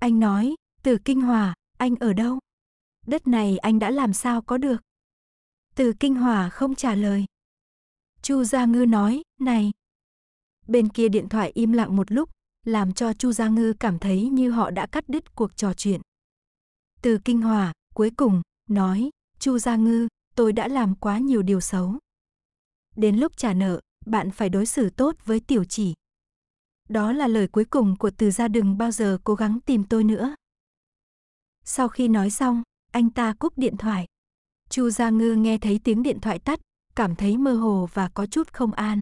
Anh nói, từ Kinh Hòa, anh ở đâu? Đất này anh đã làm sao có được? Từ Kinh Hòa không trả lời. Chu Gia Ngư nói, này. Bên kia điện thoại im lặng một lúc, làm cho Chu Gia Ngư cảm thấy như họ đã cắt đứt cuộc trò chuyện. Từ Kinh Hòa, cuối cùng, nói, Chu Gia Ngư, tôi đã làm quá nhiều điều xấu. Đến lúc trả nợ, bạn phải đối xử tốt với tiểu chỉ. Đó là lời cuối cùng của từ gia đừng bao giờ cố gắng tìm tôi nữa. Sau khi nói xong, anh ta cúp điện thoại. Chu Gia Ngư nghe thấy tiếng điện thoại tắt, cảm thấy mơ hồ và có chút không an.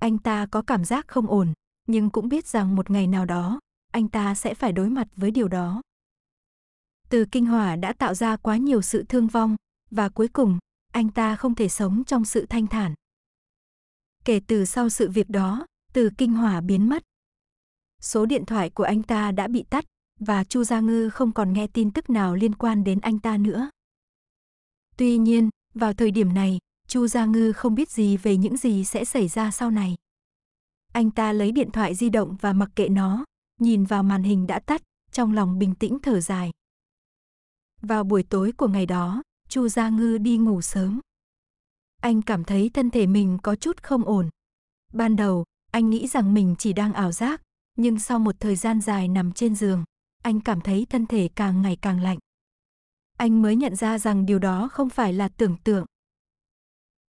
Anh ta có cảm giác không ổn, nhưng cũng biết rằng một ngày nào đó, anh ta sẽ phải đối mặt với điều đó. Từ kinh hỏa đã tạo ra quá nhiều sự thương vong, và cuối cùng, anh ta không thể sống trong sự thanh thản. Kể từ sau sự việc đó, từ kinh hỏa biến mất. Số điện thoại của anh ta đã bị tắt, và Chu Gia Ngư không còn nghe tin tức nào liên quan đến anh ta nữa. Tuy nhiên, vào thời điểm này, Chu Gia Ngư không biết gì về những gì sẽ xảy ra sau này. Anh ta lấy điện thoại di động và mặc kệ nó, nhìn vào màn hình đã tắt, trong lòng bình tĩnh thở dài. Vào buổi tối của ngày đó, Chu Gia Ngư đi ngủ sớm. Anh cảm thấy thân thể mình có chút không ổn. Ban đầu, anh nghĩ rằng mình chỉ đang ảo giác, nhưng sau một thời gian dài nằm trên giường, anh cảm thấy thân thể càng ngày càng lạnh. Anh mới nhận ra rằng điều đó không phải là tưởng tượng.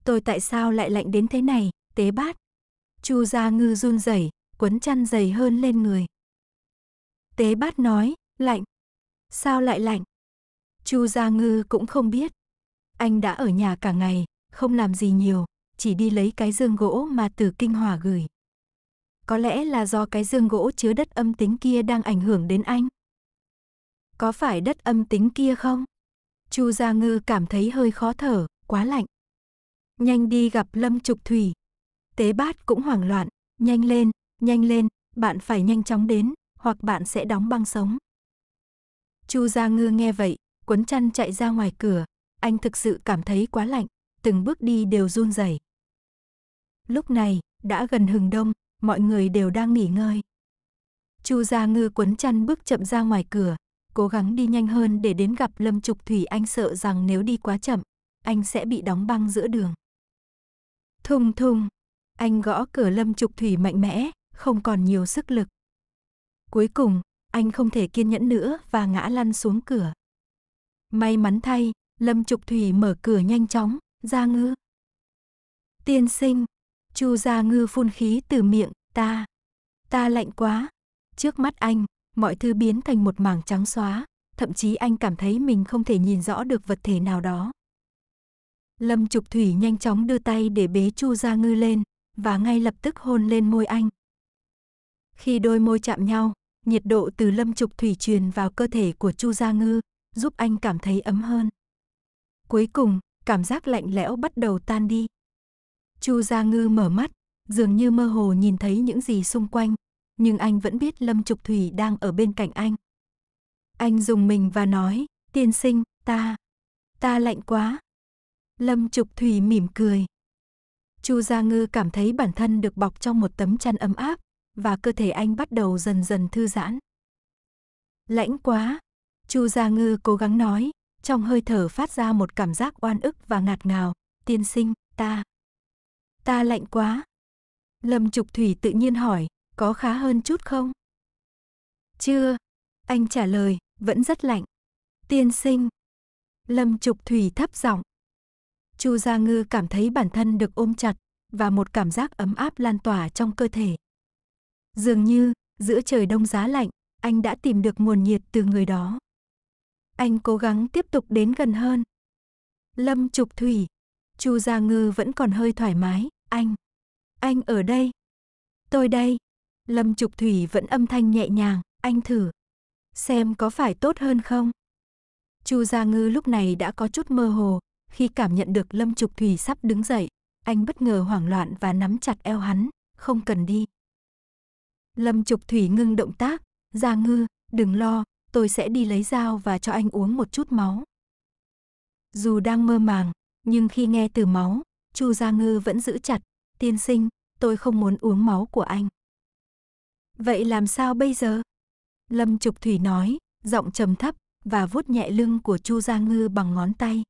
Tôi tại sao lại lạnh đến thế này, tế bát? Chu Gia Ngư run rẩy, quấn chăn dày hơn lên người. Tế bát nói, lạnh. Sao lại lạnh? Chu Gia Ngư cũng không biết. Anh đã ở nhà cả ngày, không làm gì nhiều, chỉ đi lấy cái dương gỗ mà từ kinh hòa gửi. Có lẽ là do cái dương gỗ chứa đất âm tính kia đang ảnh hưởng đến anh có phải đất âm tính kia không? Chu Gia Ngư cảm thấy hơi khó thở, quá lạnh. Nhanh đi gặp Lâm Trục Thủy. Tế bát cũng hoảng loạn, nhanh lên, nhanh lên, bạn phải nhanh chóng đến, hoặc bạn sẽ đóng băng sống. Chu Gia Ngư nghe vậy, quấn chăn chạy ra ngoài cửa, anh thực sự cảm thấy quá lạnh, từng bước đi đều run rẩy. Lúc này, đã gần hừng đông, mọi người đều đang nghỉ ngơi. Chu Gia Ngư quấn chăn bước chậm ra ngoài cửa, cố gắng đi nhanh hơn để đến gặp Lâm Trục Thủy anh sợ rằng nếu đi quá chậm, anh sẽ bị đóng băng giữa đường. Thùng thùng, anh gõ cửa Lâm Trục Thủy mạnh mẽ, không còn nhiều sức lực. Cuối cùng, anh không thể kiên nhẫn nữa và ngã lăn xuống cửa. May mắn thay, Lâm Trục Thủy mở cửa nhanh chóng, ra ngư. Tiên sinh, Chu Gia Ngư phun khí từ miệng, ta, ta lạnh quá. Trước mắt anh, mọi thứ biến thành một mảng trắng xóa, thậm chí anh cảm thấy mình không thể nhìn rõ được vật thể nào đó. Lâm Trục Thủy nhanh chóng đưa tay để bế Chu Gia Ngư lên và ngay lập tức hôn lên môi anh. Khi đôi môi chạm nhau, nhiệt độ từ Lâm Trục Thủy truyền vào cơ thể của Chu Gia Ngư, giúp anh cảm thấy ấm hơn. Cuối cùng, cảm giác lạnh lẽo bắt đầu tan đi. Chu Gia Ngư mở mắt, dường như mơ hồ nhìn thấy những gì xung quanh, nhưng anh vẫn biết Lâm Trục Thủy đang ở bên cạnh anh. Anh dùng mình và nói, tiên sinh, ta, ta lạnh quá. Lâm Trục Thủy mỉm cười. Chu Gia Ngư cảm thấy bản thân được bọc trong một tấm chăn ấm áp và cơ thể anh bắt đầu dần dần thư giãn. Lạnh quá, Chu Gia Ngư cố gắng nói, trong hơi thở phát ra một cảm giác oan ức và ngạt ngào, tiên sinh, ta. Ta lạnh quá. Lâm Trục Thủy tự nhiên hỏi, có khá hơn chút không? Chưa, anh trả lời, vẫn rất lạnh. Tiên sinh. Lâm Trục Thủy thấp giọng. Chu Gia Ngư cảm thấy bản thân được ôm chặt và một cảm giác ấm áp lan tỏa trong cơ thể. Dường như, giữa trời đông giá lạnh, anh đã tìm được nguồn nhiệt từ người đó. Anh cố gắng tiếp tục đến gần hơn. Lâm Trục Thủy, Chu Gia Ngư vẫn còn hơi thoải mái, anh. Anh ở đây. Tôi đây. Lâm Trục Thủy vẫn âm thanh nhẹ nhàng, anh thử. Xem có phải tốt hơn không? Chu Gia Ngư lúc này đã có chút mơ hồ, khi cảm nhận được Lâm Trục Thủy sắp đứng dậy, anh bất ngờ hoảng loạn và nắm chặt eo hắn, không cần đi. Lâm Trục Thủy ngưng động tác, Gia Ngư, đừng lo, tôi sẽ đi lấy dao và cho anh uống một chút máu. Dù đang mơ màng, nhưng khi nghe từ máu, Chu Gia Ngư vẫn giữ chặt, tiên sinh, tôi không muốn uống máu của anh. Vậy làm sao bây giờ? Lâm Trục Thủy nói, giọng trầm thấp và vuốt nhẹ lưng của Chu Gia Ngư bằng ngón tay.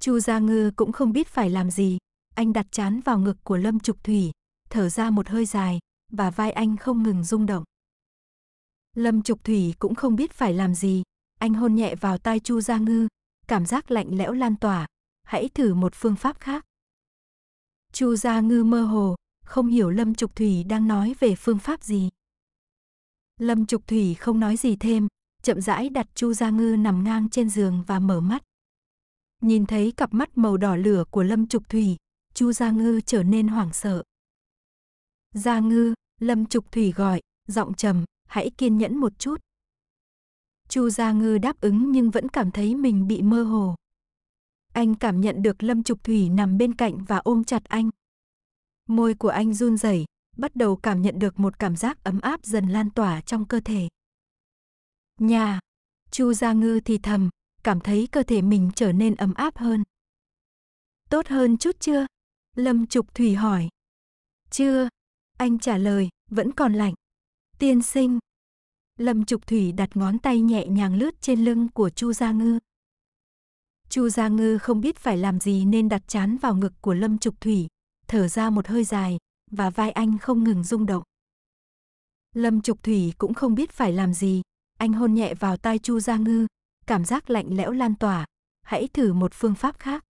Chu Gia Ngư cũng không biết phải làm gì, anh đặt chán vào ngực của Lâm Trục Thủy, thở ra một hơi dài và vai anh không ngừng rung động. Lâm Trục Thủy cũng không biết phải làm gì, anh hôn nhẹ vào tai Chu Gia Ngư, cảm giác lạnh lẽo lan tỏa, hãy thử một phương pháp khác. Chu Gia Ngư mơ hồ, không hiểu Lâm Trục Thủy đang nói về phương pháp gì. Lâm Trục Thủy không nói gì thêm, chậm rãi đặt Chu Gia Ngư nằm ngang trên giường và mở mắt. Nhìn thấy cặp mắt màu đỏ lửa của Lâm Trục Thủy, Chu Gia Ngư trở nên hoảng sợ. Gia Ngư, Lâm Trục Thủy gọi, giọng trầm, hãy kiên nhẫn một chút. Chu Gia Ngư đáp ứng nhưng vẫn cảm thấy mình bị mơ hồ. Anh cảm nhận được Lâm Trục Thủy nằm bên cạnh và ôm chặt anh. Môi của anh run rẩy, bắt đầu cảm nhận được một cảm giác ấm áp dần lan tỏa trong cơ thể. Nhà, Chu Gia Ngư thì thầm, cảm thấy cơ thể mình trở nên ấm áp hơn. Tốt hơn chút chưa? Lâm Trục Thủy hỏi. Chưa, anh trả lời, vẫn còn lạnh. Tiên sinh. Lâm Trục Thủy đặt ngón tay nhẹ nhàng lướt trên lưng của Chu Gia Ngư. Chu Gia Ngư không biết phải làm gì nên đặt chán vào ngực của Lâm Trục Thủy, thở ra một hơi dài, và vai anh không ngừng rung động. Lâm Trục Thủy cũng không biết phải làm gì, anh hôn nhẹ vào tai Chu Gia Ngư, cảm giác lạnh lẽo lan tỏa, hãy thử một phương pháp khác.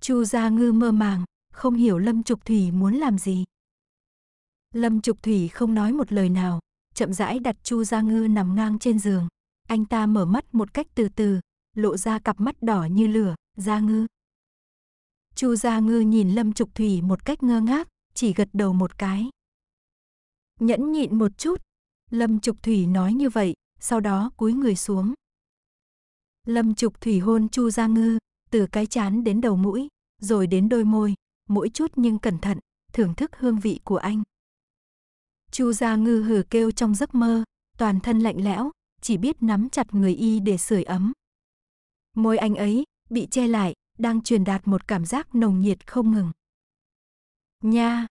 Chu Gia Ngư mơ màng, không hiểu Lâm Trục Thủy muốn làm gì. Lâm Trục Thủy không nói một lời nào, chậm rãi đặt Chu Gia Ngư nằm ngang trên giường. Anh ta mở mắt một cách từ từ, lộ ra cặp mắt đỏ như lửa, Gia Ngư, Chu Gia Ngư nhìn Lâm Trục Thủy một cách ngơ ngác, chỉ gật đầu một cái. Nhẫn nhịn một chút, Lâm Trục Thủy nói như vậy, sau đó cúi người xuống. Lâm Trục Thủy hôn Chu Gia Ngư, từ cái chán đến đầu mũi, rồi đến đôi môi, mỗi chút nhưng cẩn thận, thưởng thức hương vị của anh. Chu Gia Ngư hừ kêu trong giấc mơ, toàn thân lạnh lẽo, chỉ biết nắm chặt người y để sưởi ấm. Môi anh ấy bị che lại, đang truyền đạt một cảm giác nồng nhiệt không ngừng. Nha,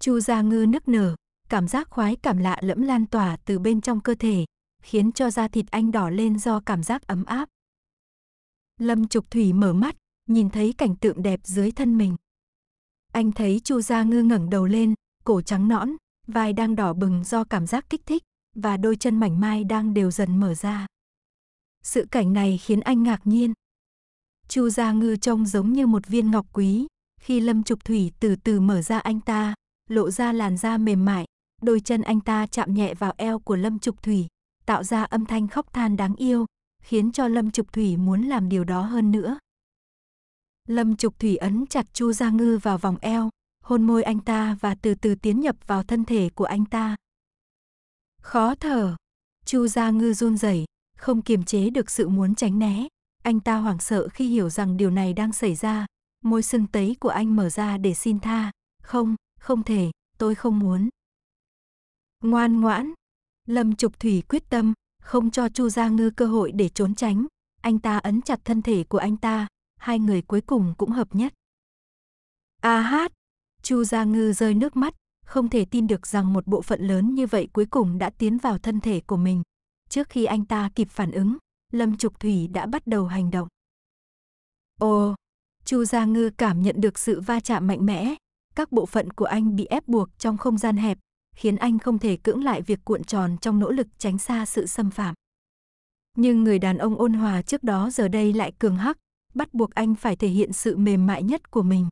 Chu Gia Ngư nức nở, cảm giác khoái cảm lạ lẫm lan tỏa từ bên trong cơ thể, khiến cho da thịt anh đỏ lên do cảm giác ấm áp. Lâm Trục Thủy mở mắt, nhìn thấy cảnh tượng đẹp dưới thân mình. Anh thấy Chu Gia Ngư ngẩng đầu lên, cổ trắng nõn, vai đang đỏ bừng do cảm giác kích thích và đôi chân mảnh mai đang đều dần mở ra. Sự cảnh này khiến anh ngạc nhiên, Chu Gia Ngư trông giống như một viên ngọc quý, khi Lâm Trục Thủy từ từ mở ra anh ta, lộ ra làn da mềm mại, đôi chân anh ta chạm nhẹ vào eo của Lâm Trục Thủy, tạo ra âm thanh khóc than đáng yêu, khiến cho Lâm Trục Thủy muốn làm điều đó hơn nữa. Lâm Trục Thủy ấn chặt Chu Gia Ngư vào vòng eo, hôn môi anh ta và từ từ tiến nhập vào thân thể của anh ta. Khó thở, Chu Gia Ngư run rẩy, không kiềm chế được sự muốn tránh né. Anh ta hoảng sợ khi hiểu rằng điều này đang xảy ra. Môi sưng tấy của anh mở ra để xin tha. Không, không thể, tôi không muốn. Ngoan ngoãn. Lâm Trục Thủy quyết tâm, không cho Chu Gia Ngư cơ hội để trốn tránh. Anh ta ấn chặt thân thể của anh ta, hai người cuối cùng cũng hợp nhất. A à hát! Chu Gia Ngư rơi nước mắt, không thể tin được rằng một bộ phận lớn như vậy cuối cùng đã tiến vào thân thể của mình, trước khi anh ta kịp phản ứng. Lâm Trục Thủy đã bắt đầu hành động. Ồ, Chu Gia Ngư cảm nhận được sự va chạm mạnh mẽ, các bộ phận của anh bị ép buộc trong không gian hẹp, khiến anh không thể cưỡng lại việc cuộn tròn trong nỗ lực tránh xa sự xâm phạm. Nhưng người đàn ông ôn hòa trước đó giờ đây lại cường hắc, bắt buộc anh phải thể hiện sự mềm mại nhất của mình.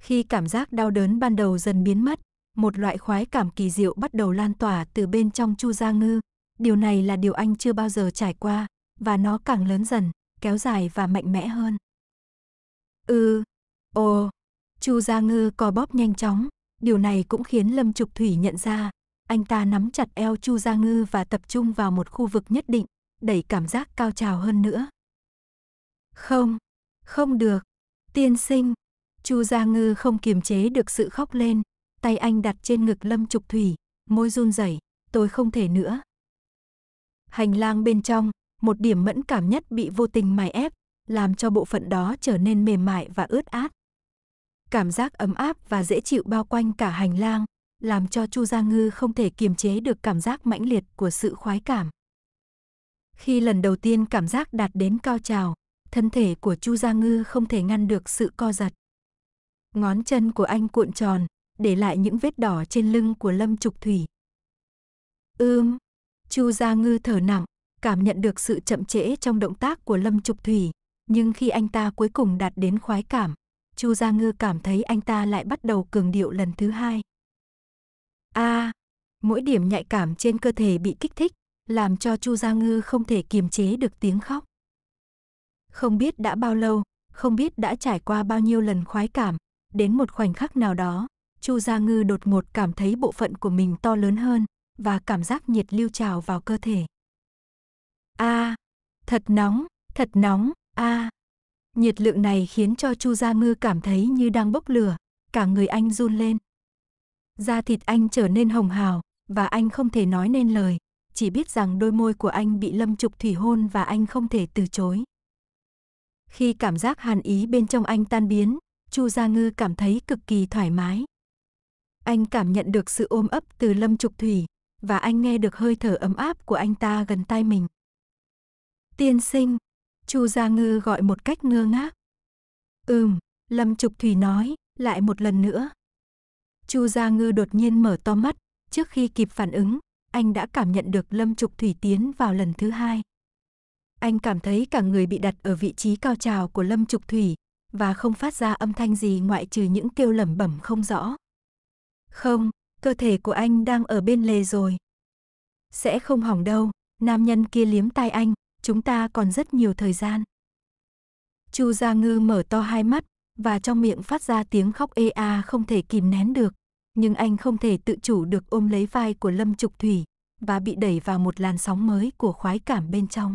Khi cảm giác đau đớn ban đầu dần biến mất, một loại khoái cảm kỳ diệu bắt đầu lan tỏa từ bên trong Chu Gia Ngư, Điều này là điều anh chưa bao giờ trải qua, và nó càng lớn dần, kéo dài và mạnh mẽ hơn. Ư, ừ, ồ, Chu Gia Ngư co bóp nhanh chóng, điều này cũng khiến Lâm Trục Thủy nhận ra, anh ta nắm chặt eo Chu Gia Ngư và tập trung vào một khu vực nhất định, đẩy cảm giác cao trào hơn nữa. Không, không được, tiên sinh, Chu Gia Ngư không kiềm chế được sự khóc lên, tay anh đặt trên ngực Lâm Trục Thủy, môi run rẩy, tôi không thể nữa, Hành lang bên trong, một điểm mẫn cảm nhất bị vô tình mài ép, làm cho bộ phận đó trở nên mềm mại và ướt át. Cảm giác ấm áp và dễ chịu bao quanh cả hành lang, làm cho Chu Gia Ngư không thể kiềm chế được cảm giác mãnh liệt của sự khoái cảm. Khi lần đầu tiên cảm giác đạt đến cao trào, thân thể của Chu Gia Ngư không thể ngăn được sự co giật. Ngón chân của anh cuộn tròn, để lại những vết đỏ trên lưng của Lâm Trục Thủy. Ưm, Chu Gia Ngư thở nặng, cảm nhận được sự chậm trễ trong động tác của Lâm Trục Thủy, nhưng khi anh ta cuối cùng đạt đến khoái cảm, Chu Gia Ngư cảm thấy anh ta lại bắt đầu cường điệu lần thứ hai. A, à, mỗi điểm nhạy cảm trên cơ thể bị kích thích, làm cho Chu Gia Ngư không thể kiềm chế được tiếng khóc. Không biết đã bao lâu, không biết đã trải qua bao nhiêu lần khoái cảm, đến một khoảnh khắc nào đó, Chu Gia Ngư đột ngột cảm thấy bộ phận của mình to lớn hơn, và cảm giác nhiệt lưu trào vào cơ thể. A, à, thật nóng, thật nóng, a. À. Nhiệt lượng này khiến cho Chu Gia Ngư cảm thấy như đang bốc lửa, cả người anh run lên. Da thịt anh trở nên hồng hào và anh không thể nói nên lời, chỉ biết rằng đôi môi của anh bị Lâm Trục Thủy hôn và anh không thể từ chối. Khi cảm giác hàn ý bên trong anh tan biến, Chu Gia Ngư cảm thấy cực kỳ thoải mái. Anh cảm nhận được sự ôm ấp từ Lâm Trục Thủy và anh nghe được hơi thở ấm áp của anh ta gần tai mình. Tiên sinh, Chu Gia Ngư gọi một cách ngơ ngác. Ừm, Lâm Trục Thủy nói, lại một lần nữa. Chu Gia Ngư đột nhiên mở to mắt, trước khi kịp phản ứng, anh đã cảm nhận được Lâm Trục Thủy tiến vào lần thứ hai. Anh cảm thấy cả người bị đặt ở vị trí cao trào của Lâm Trục Thủy và không phát ra âm thanh gì ngoại trừ những kêu lẩm bẩm không rõ. Không, cơ thể của anh đang ở bên lề rồi. Sẽ không hỏng đâu, nam nhân kia liếm tai anh, chúng ta còn rất nhiều thời gian. Chu Gia Ngư mở to hai mắt và trong miệng phát ra tiếng khóc ê a không thể kìm nén được, nhưng anh không thể tự chủ được ôm lấy vai của Lâm Trục Thủy và bị đẩy vào một làn sóng mới của khoái cảm bên trong.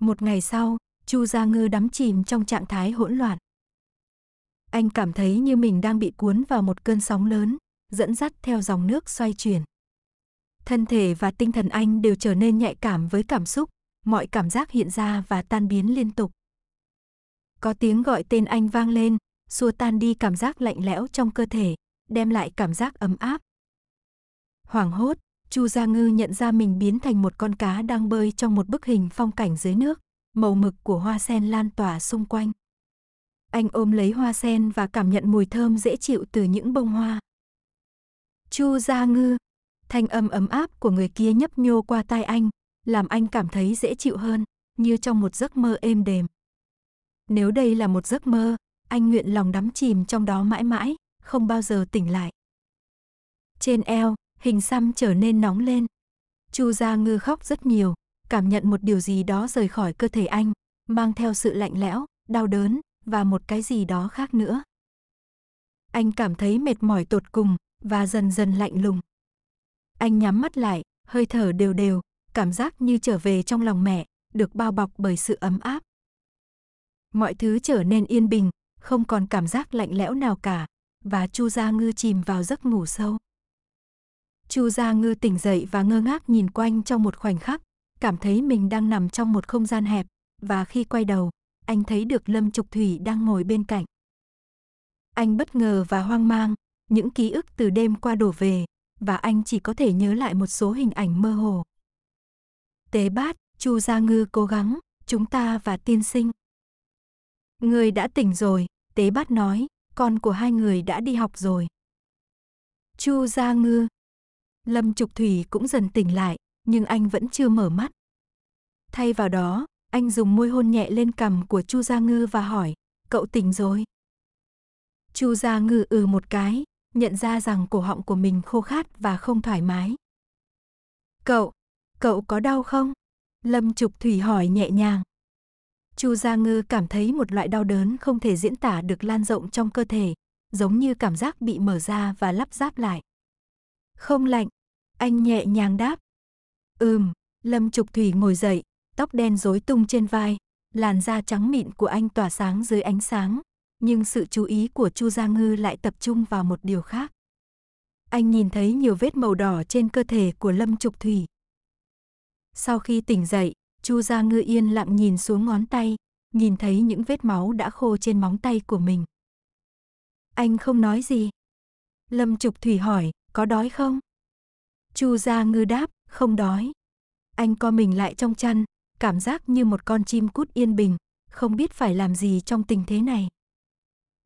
Một ngày sau, Chu Gia Ngư đắm chìm trong trạng thái hỗn loạn. Anh cảm thấy như mình đang bị cuốn vào một cơn sóng lớn, dẫn dắt theo dòng nước xoay chuyển. Thân thể và tinh thần anh đều trở nên nhạy cảm với cảm xúc, mọi cảm giác hiện ra và tan biến liên tục. Có tiếng gọi tên anh vang lên, xua tan đi cảm giác lạnh lẽo trong cơ thể, đem lại cảm giác ấm áp. Hoảng hốt, Chu Gia Ngư nhận ra mình biến thành một con cá đang bơi trong một bức hình phong cảnh dưới nước, màu mực của hoa sen lan tỏa xung quanh. Anh ôm lấy hoa sen và cảm nhận mùi thơm dễ chịu từ những bông hoa. Chu Gia Ngư. Thanh âm ấm áp của người kia nhấp nhô qua tai anh, làm anh cảm thấy dễ chịu hơn, như trong một giấc mơ êm đềm. Nếu đây là một giấc mơ, anh nguyện lòng đắm chìm trong đó mãi mãi, không bao giờ tỉnh lại. Trên eo, hình xăm trở nên nóng lên. Chu Gia Ngư khóc rất nhiều, cảm nhận một điều gì đó rời khỏi cơ thể anh, mang theo sự lạnh lẽo, đau đớn và một cái gì đó khác nữa. Anh cảm thấy mệt mỏi tột cùng, và dần dần lạnh lùng. Anh nhắm mắt lại, hơi thở đều đều, cảm giác như trở về trong lòng mẹ, được bao bọc bởi sự ấm áp. Mọi thứ trở nên yên bình, không còn cảm giác lạnh lẽo nào cả, và Chu Gia Ngư chìm vào giấc ngủ sâu. Chu Gia Ngư tỉnh dậy và ngơ ngác nhìn quanh trong một khoảnh khắc, cảm thấy mình đang nằm trong một không gian hẹp, và khi quay đầu, anh thấy được Lâm Trục Thủy đang ngồi bên cạnh. Anh bất ngờ và hoang mang, những ký ức từ đêm qua đổ về, và anh chỉ có thể nhớ lại một số hình ảnh mơ hồ. Tế bát, Chu Gia Ngư cố gắng, chúng ta và tiên sinh. Người đã tỉnh rồi, tế bát nói, con của hai người đã đi học rồi. Chu Gia Ngư. Lâm Trục Thủy cũng dần tỉnh lại, nhưng anh vẫn chưa mở mắt. Thay vào đó, anh dùng môi hôn nhẹ lên cằm của Chu Gia Ngư và hỏi, cậu tỉnh rồi? Chu Gia Ngư ừ một cái, nhận ra rằng cổ họng của mình khô khát và không thoải mái. Cậu, cậu có đau không? Lâm Trục Thủy hỏi nhẹ nhàng. Chu Gia Ngư cảm thấy một loại đau đớn không thể diễn tả được lan rộng trong cơ thể, giống như cảm giác bị mở ra và lắp ráp lại. Không lạnh, anh nhẹ nhàng đáp. Ừm, Lâm Trục Thủy ngồi dậy, tóc đen rối tung trên vai, làn da trắng mịn của anh tỏa sáng dưới ánh sáng, nhưng sự chú ý của Chu Gia Ngư lại tập trung vào một điều khác. Anh nhìn thấy nhiều vết màu đỏ trên cơ thể của Lâm Trục Thủy. Sau khi tỉnh dậy, Chu Gia Ngư yên lặng nhìn xuống ngón tay, nhìn thấy những vết máu đã khô trên móng tay của mình. Anh không nói gì. Lâm Trục Thủy hỏi, có đói không? Chu Gia Ngư đáp, không đói. Anh co mình lại trong chăn, cảm giác như một con chim cút yên bình, không biết phải làm gì trong tình thế này.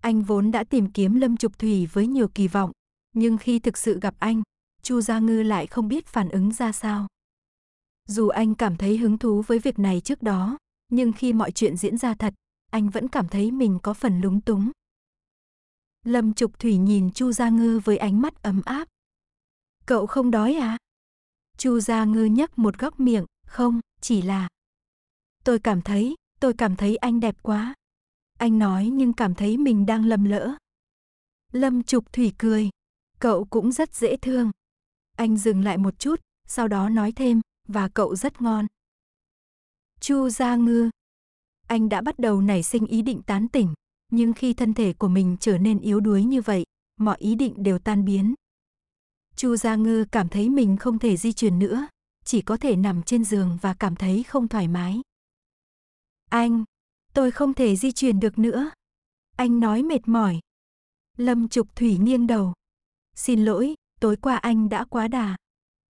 Anh vốn đã tìm kiếm Lâm Trục Thủy với nhiều kỳ vọng, nhưng khi thực sự gặp anh, Chu Gia Ngư lại không biết phản ứng ra sao. Dù anh cảm thấy hứng thú với việc này trước đó, nhưng khi mọi chuyện diễn ra thật, anh vẫn cảm thấy mình có phần lúng túng. Lâm Trục Thủy nhìn Chu Gia Ngư với ánh mắt ấm áp. Cậu không đói à? Chu Gia Ngư nhấc một góc miệng, không, chỉ là... Tôi cảm thấy, tôi cảm thấy anh đẹp quá. Anh nói nhưng cảm thấy mình đang lầm lỡ. Lâm Trục Thủy cười. Cậu cũng rất dễ thương. Anh dừng lại một chút, sau đó nói thêm, và cậu rất ngon. Chu Gia Ngư. Anh đã bắt đầu nảy sinh ý định tán tỉnh, nhưng khi thân thể của mình trở nên yếu đuối như vậy, mọi ý định đều tan biến. Chu Gia Ngư cảm thấy mình không thể di chuyển nữa, chỉ có thể nằm trên giường và cảm thấy không thoải mái. Anh, Tôi không thể di chuyển được nữa. Anh nói mệt mỏi. Lâm Trục Thủy nghiêng đầu. Xin lỗi, tối qua anh đã quá đà.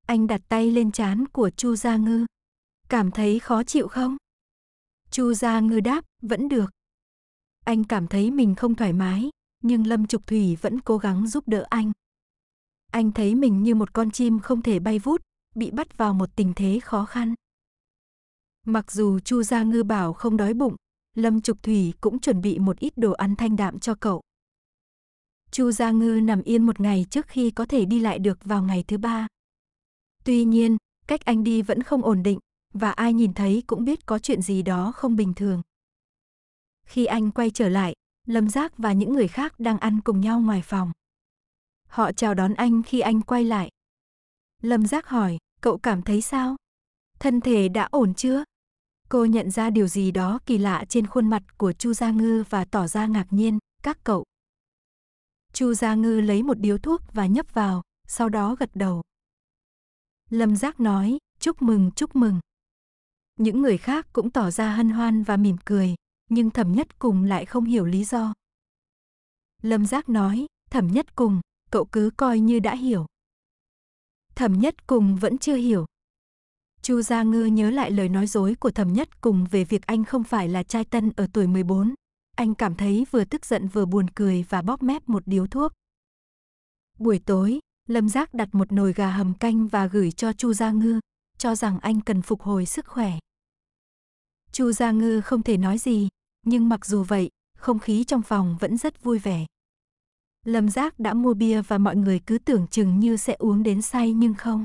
Anh đặt tay lên trán của Chu Gia Ngư. Cảm thấy khó chịu không? Chu Gia Ngư đáp, vẫn được. Anh cảm thấy mình không thoải mái, nhưng Lâm Trục Thủy vẫn cố gắng giúp đỡ anh. Anh thấy mình như một con chim không thể bay vút, bị bắt vào một tình thế khó khăn. Mặc dù Chu Gia Ngư bảo không đói bụng, Lâm Trục Thủy cũng chuẩn bị một ít đồ ăn thanh đạm cho cậu. Chu Gia Ngư nằm yên một ngày trước khi có thể đi lại được vào ngày thứ ba. Tuy nhiên, cách anh đi vẫn không ổn định, và ai nhìn thấy cũng biết có chuyện gì đó không bình thường. Khi anh quay trở lại, Lâm Giác và những người khác đang ăn cùng nhau ngoài phòng. Họ chào đón anh khi anh quay lại. Lâm Giác hỏi, cậu cảm thấy sao? Thân thể đã ổn chưa? Cô nhận ra điều gì đó kỳ lạ trên khuôn mặt của Chu Gia Ngư và tỏ ra ngạc nhiên, các cậu. Chu Gia Ngư lấy một điếu thuốc và nhấp vào, sau đó gật đầu. Lâm Giác nói, chúc mừng, chúc mừng. Những người khác cũng tỏ ra hân hoan và mỉm cười, nhưng thẩm nhất cùng lại không hiểu lý do. Lâm Giác nói, thẩm nhất cùng, cậu cứ coi như đã hiểu. Thẩm nhất cùng vẫn chưa hiểu, Chu Gia Ngư nhớ lại lời nói dối của Thẩm Nhất cùng về việc anh không phải là trai tân ở tuổi 14. Anh cảm thấy vừa tức giận vừa buồn cười và bóp mép một điếu thuốc. Buổi tối, Lâm Giác đặt một nồi gà hầm canh và gửi cho Chu Gia Ngư, cho rằng anh cần phục hồi sức khỏe. Chu Gia Ngư không thể nói gì, nhưng mặc dù vậy, không khí trong phòng vẫn rất vui vẻ. Lâm Giác đã mua bia và mọi người cứ tưởng chừng như sẽ uống đến say nhưng không.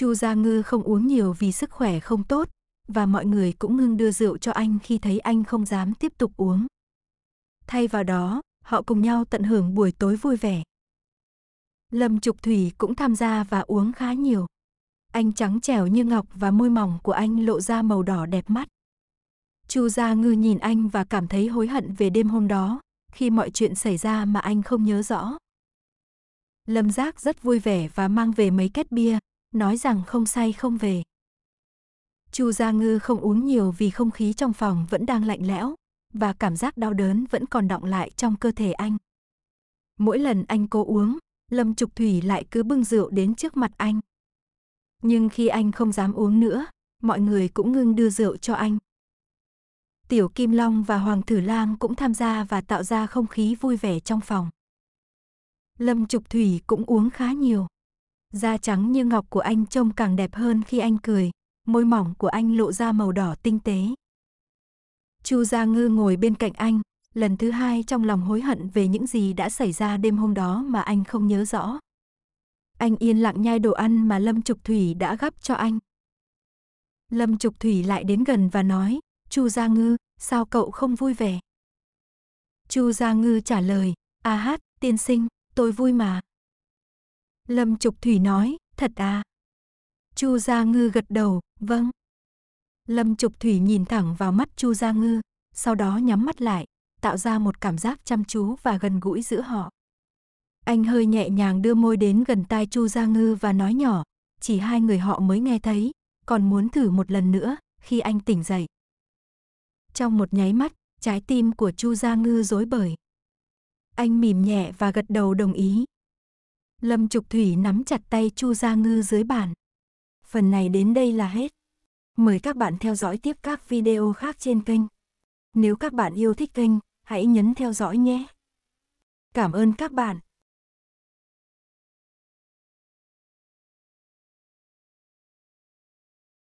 Chu Gia Ngư không uống nhiều vì sức khỏe không tốt, và mọi người cũng ngưng đưa rượu cho anh khi thấy anh không dám tiếp tục uống. Thay vào đó, họ cùng nhau tận hưởng buổi tối vui vẻ. Lâm Trục Thủy cũng tham gia và uống khá nhiều. Anh trắng trẻo như ngọc và môi mỏng của anh lộ ra màu đỏ đẹp mắt. Chu Gia Ngư nhìn anh và cảm thấy hối hận về đêm hôm đó, khi mọi chuyện xảy ra mà anh không nhớ rõ. Lâm Giác rất vui vẻ và mang về mấy két bia, nói rằng không say không về. Chu Gia Ngư không uống nhiều vì không khí trong phòng vẫn đang lạnh lẽo và cảm giác đau đớn vẫn còn đọng lại trong cơ thể anh. Mỗi lần anh cố uống, Lâm Trục Thủy lại cứ bưng rượu đến trước mặt anh. Nhưng khi anh không dám uống nữa, mọi người cũng ngưng đưa rượu cho anh. Tiểu Kim Long và Hoàng Thử Lang cũng tham gia và tạo ra không khí vui vẻ trong phòng. Lâm Trục Thủy cũng uống khá nhiều. Da trắng như ngọc của anh trông càng đẹp hơn khi anh cười, môi mỏng của anh lộ ra màu đỏ tinh tế. Chu Gia Ngư ngồi bên cạnh anh, lần thứ hai trong lòng hối hận về những gì đã xảy ra đêm hôm đó mà anh không nhớ rõ. Anh yên lặng nhai đồ ăn mà Lâm Trục Thủy đã gắp cho anh. Lâm Trục Thủy lại đến gần và nói, Chu Gia Ngư, sao cậu không vui vẻ? Chu Gia Ngư trả lời, a hát, tiên sinh, tôi vui mà. Lâm Trục Thủy nói, thật à? Chu Gia Ngư gật đầu, vâng. Lâm Trục Thủy nhìn thẳng vào mắt Chu Gia Ngư, sau đó nhắm mắt lại, tạo ra một cảm giác chăm chú và gần gũi giữa họ. Anh hơi nhẹ nhàng đưa môi đến gần tai Chu Gia Ngư và nói nhỏ, chỉ hai người họ mới nghe thấy, còn muốn thử một lần nữa khi anh tỉnh dậy. Trong một nháy mắt, trái tim của Chu Gia Ngư rối bời. Anh mỉm nhẹ và gật đầu đồng ý. Lâm Trục Thủy nắm chặt tay Chu Gia Ngư dưới bàn. Phần này đến đây là hết. Mời các bạn theo dõi tiếp các video khác trên kênh. Nếu các bạn yêu thích kênh, hãy nhấn theo dõi nhé. Cảm ơn các bạn.